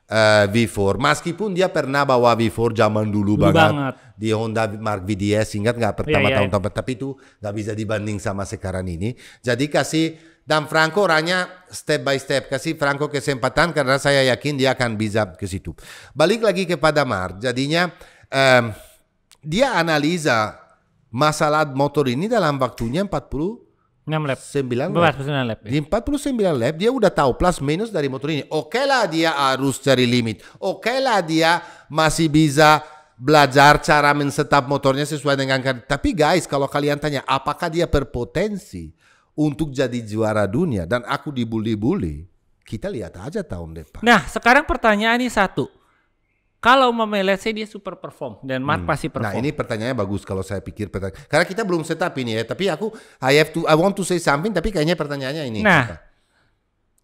uh, eh, V4. Meskipun dia pernah bawa V4 zaman dulu, dulu banget, banget di Honda Mark VDS ingat nggak pertama yeah, iya, tahun-tahun iya. yeah. tapi itu nggak bisa dibanding sama sekarang ini. Jadi kasih dan Franco orangnya step by step kasih Franco kesempatan karena saya yakin dia akan bisa ke situ. Balik lagi kepada Mark. Jadinya um, dia analisa masalah motor ini dalam waktunya 40 6 lap. 9 lap. 49 lap. Ya. Di 49 lap dia udah tahu plus minus dari motor ini. Oke okay lah dia harus cari limit. Oke okay lah dia masih bisa belajar cara men-setup motornya sesuai dengan kan. Tapi guys, kalau kalian tanya apakah dia berpotensi untuk jadi juara dunia dan aku dibully-bully, kita lihat aja tahun depan. Nah, sekarang pertanyaan ini satu. Kalau mamanya let's dia super perform dan Mark hmm. pasti nah, perform. Nah ini pertanyaannya bagus kalau saya pikir pertanyaan. Karena kita belum set ini ya. Tapi aku I have to I want to say something tapi kayaknya pertanyaannya ini. Nah.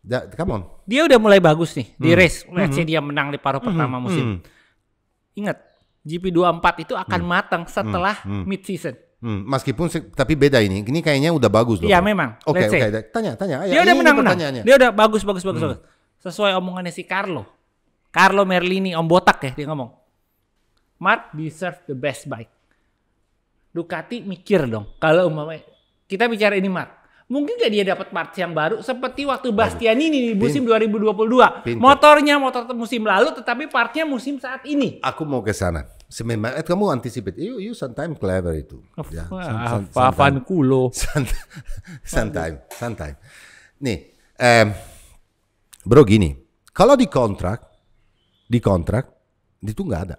Da, come on. Dia udah mulai bagus nih hmm. di race. Let's hmm. say dia menang di paruh hmm. pertama musim. Hmm. Ingat GP24 itu akan hmm. matang setelah hmm. hmm. mid season. Hmm, meskipun tapi beda ini. Ini kayaknya udah bagus loh. Iya memang. Oke okay, oke. Okay. Tanya tanya. Dia ini udah menang menang. Dia udah bagus bagus bagus. Hmm. bagus. Sesuai omongannya si Carlo Carlo Merlini, om botak ya dia ngomong. Mark deserve the best bike. Ducati mikir dong. Kalau umpama kita bicara ini Mark. Mungkin gak dia dapat parts yang baru seperti waktu Bastianini di musim 2022. Pinter. Motornya motor musim lalu tetapi partnya musim saat ini. Aku mau ke sana. Sememang, eh, kamu anticipate. You, you sometimes clever itu. Ya. Some, kulo. Ah, sometimes, sometimes. Nih, eh, bro gini. Kalau di kontrak, di kontrak itu nggak ada.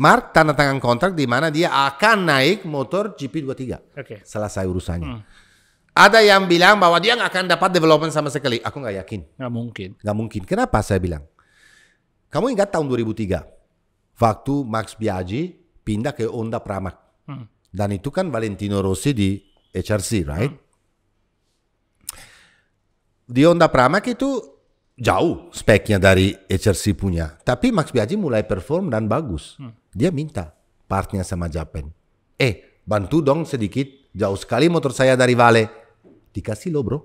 Mark tanda tangan kontrak di mana dia akan naik motor GP23. Okay. Selesai urusannya. Hmm. Ada yang bilang bahwa dia nggak akan dapat development sama sekali. Aku nggak yakin. Nggak mungkin. Nggak mungkin. Kenapa saya bilang? Kamu ingat tahun 2003? Waktu Max Biaggi pindah ke Honda Pramac. Hmm. Dan itu kan Valentino Rossi di HRC, right? Hmm. Di Honda Pramac itu jauh speknya dari HRC punya. Tapi Max Biaggi mulai perform dan bagus. Hmm. Dia minta partnya sama Japan. Eh, bantu dong sedikit. Jauh sekali motor saya dari Vale. Dikasih lo bro.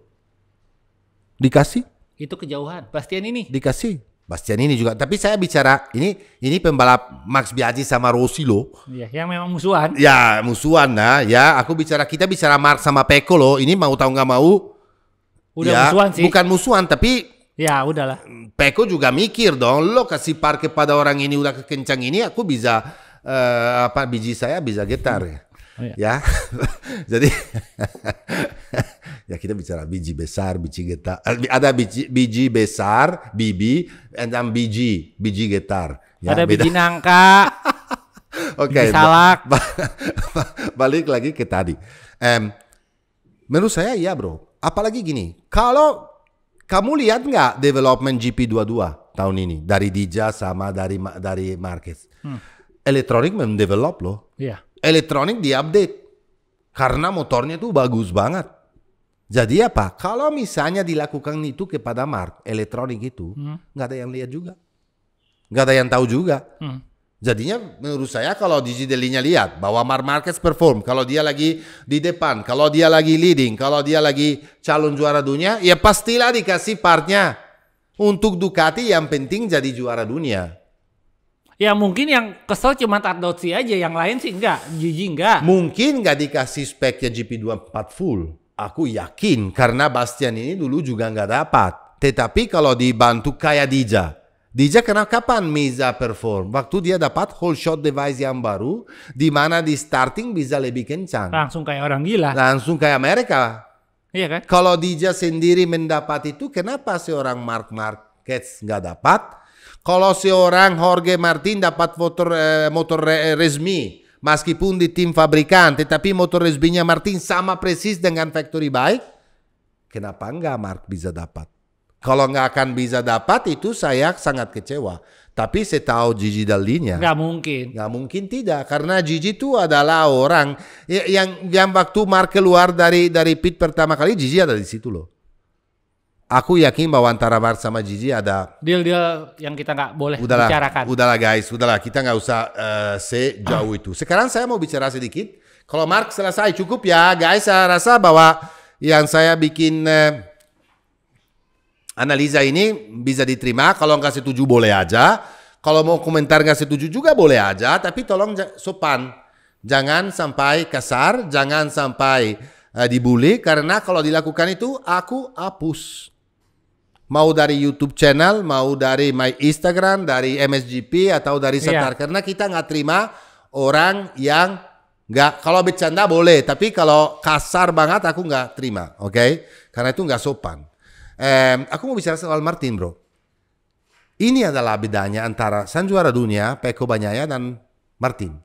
Dikasih. Itu kejauhan. Bastian ini. Dikasih. Bastian ini juga. Tapi saya bicara ini ini pembalap Max Biaggi sama Rossi lo. Iya, yang memang musuhan. Ya musuhan nah. Ya aku bicara kita bicara Mark sama Peko lo. Ini mau tahu nggak mau. Udah ya, musuhan sih. Bukan musuhan tapi Ya udahlah. Peko juga mikir dong, lo kasih parkir pada orang ini udah kencang ini, aku bisa uh, apa biji saya bisa getar ya. Oh, iya. Ya, jadi ya kita bicara biji besar, biji getar. Eh, ada biji biji besar, bibi, dan biji biji getar. Ya, ada beda. biji nangka. Oke. okay, salak. Ba balik lagi ke tadi. Um, menurut saya iya bro. Apalagi gini, kalau kamu lihat nggak development GP22 tahun ini dari Dija sama dari dari Marquez. Hmm. Elektronik memang develop loh. Yeah. Elektronik diupdate karena motornya tuh bagus banget. Jadi apa? Kalau misalnya dilakukan itu kepada Mark elektronik itu, hmm. nggak hmm. ada yang lihat juga, nggak ada yang tahu juga. Hmm. Jadinya menurut saya kalau Gigi Delinya lihat bahwa Mar Marquez perform, kalau dia lagi di depan, kalau dia lagi leading, kalau dia lagi calon juara dunia, ya pastilah dikasih partnya. Untuk Ducati yang penting jadi juara dunia. Ya mungkin yang kesel cuma Tardozzi aja, yang lain sih enggak, Gigi enggak. Mungkin enggak dikasih speknya GP24 full. Aku yakin karena Bastian ini dulu juga enggak dapat. Tetapi kalau dibantu kayak Dija, dia karena kapan Miza perform? Waktu dia dapat whole shot device yang baru, di mana di starting bisa lebih kencang. Langsung kayak orang gila. Langsung kayak mereka. Iya kan? Kalau Dija sendiri mendapat itu, kenapa seorang Mark Marquez nggak dapat? Kalau seorang Jorge Martin dapat motor eh, motor eh, resmi, meskipun di tim fabrikan, tetapi motor resminya Martin sama persis dengan factory bike, kenapa nggak Mark bisa dapat? Kalau nggak akan bisa dapat itu saya sangat kecewa. Tapi saya tahu Gigi Dalinya. Nggak mungkin. Nggak mungkin tidak. Karena Gigi itu adalah orang ya, yang yang waktu Mark keluar dari dari pit pertama kali Gigi ada di situ loh. Aku yakin bahwa antara Mark sama Gigi ada deal-deal yang kita nggak boleh udahlah, bicarakan. Udahlah guys, udahlah kita nggak usah uh, eh, sejauh itu. Sekarang saya mau bicara sedikit. Kalau Mark selesai cukup ya guys, saya rasa bahwa yang saya bikin uh, analisa ini bisa diterima kalau nggak setuju boleh aja kalau mau komentar nggak setuju juga boleh aja tapi tolong sopan jangan sampai kasar jangan sampai uh, dibully karena kalau dilakukan itu aku hapus mau dari YouTube channel mau dari my Instagram dari MSGP atau dari iya. satar. yeah. karena kita nggak terima orang yang nggak kalau bercanda boleh tapi kalau kasar banget aku nggak terima oke okay? karena itu nggak sopan Eh, aku mau bicara soal Martin bro. Ini adalah bedanya antara San Juara Dunia, Peko Banyaya dan Martin.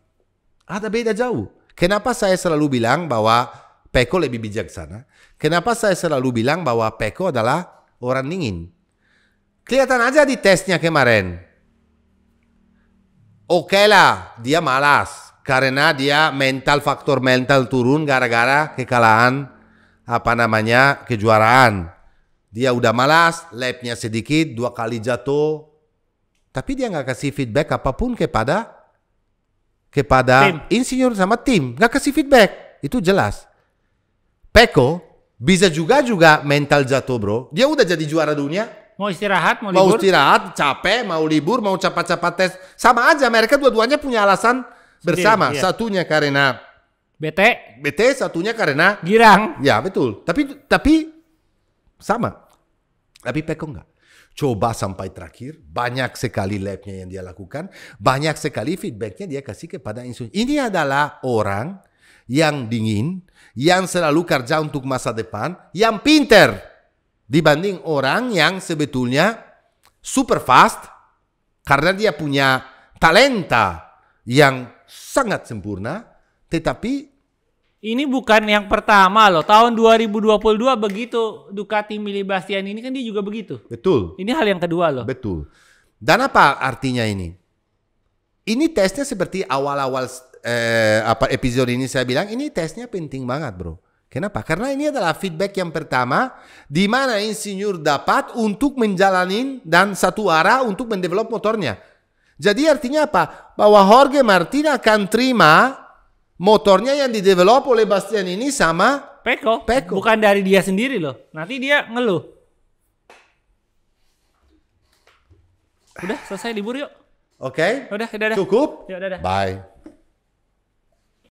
Ada beda jauh. Kenapa saya selalu bilang bahwa Peko lebih bijaksana? Kenapa saya selalu bilang bahwa Peko adalah orang dingin? Kelihatan aja di tesnya kemarin. Oke okay lah, dia malas karena dia mental faktor mental turun gara-gara kekalahan apa namanya kejuaraan dia udah malas, labnya sedikit, dua kali jatuh. Tapi dia nggak kasih feedback apapun kepada kepada tim. insinyur sama tim. Nggak kasih feedback. Itu jelas. Peko bisa juga juga mental jatuh bro. Dia udah jadi juara dunia. Mau istirahat, mau, mau libur. istirahat, capek, mau libur, mau cepat cepat tes. Sama aja mereka dua-duanya punya alasan bersama. iya. Satunya karena BT. BT satunya karena girang. Ya, betul. Tapi tapi sama. Tapi Peko enggak. Coba sampai terakhir, banyak sekali labnya yang dia lakukan, banyak sekali feedbacknya dia kasih kepada insun. Ini adalah orang yang dingin, yang selalu kerja untuk masa depan, yang pinter dibanding orang yang sebetulnya super fast karena dia punya talenta yang sangat sempurna, tetapi ini bukan yang pertama loh. Tahun 2022 begitu Ducati milih Bastian ini kan dia juga begitu. Betul. Ini hal yang kedua loh. Betul. Dan apa artinya ini? Ini tesnya seperti awal-awal eh, apa episode ini saya bilang ini tesnya penting banget bro. Kenapa? Karena ini adalah feedback yang pertama di mana insinyur dapat untuk menjalani dan satu arah untuk mendevelop motornya. Jadi artinya apa? Bahwa Jorge Martin akan terima motornya yang didevelop oleh Bastian ini sama Peko. Peko. Bukan dari dia sendiri loh. Nanti dia ngeluh. Udah selesai libur yuk. Oke. Okay. Udah, udah, udah. Cukup. Yuk, udah, udah. Bye.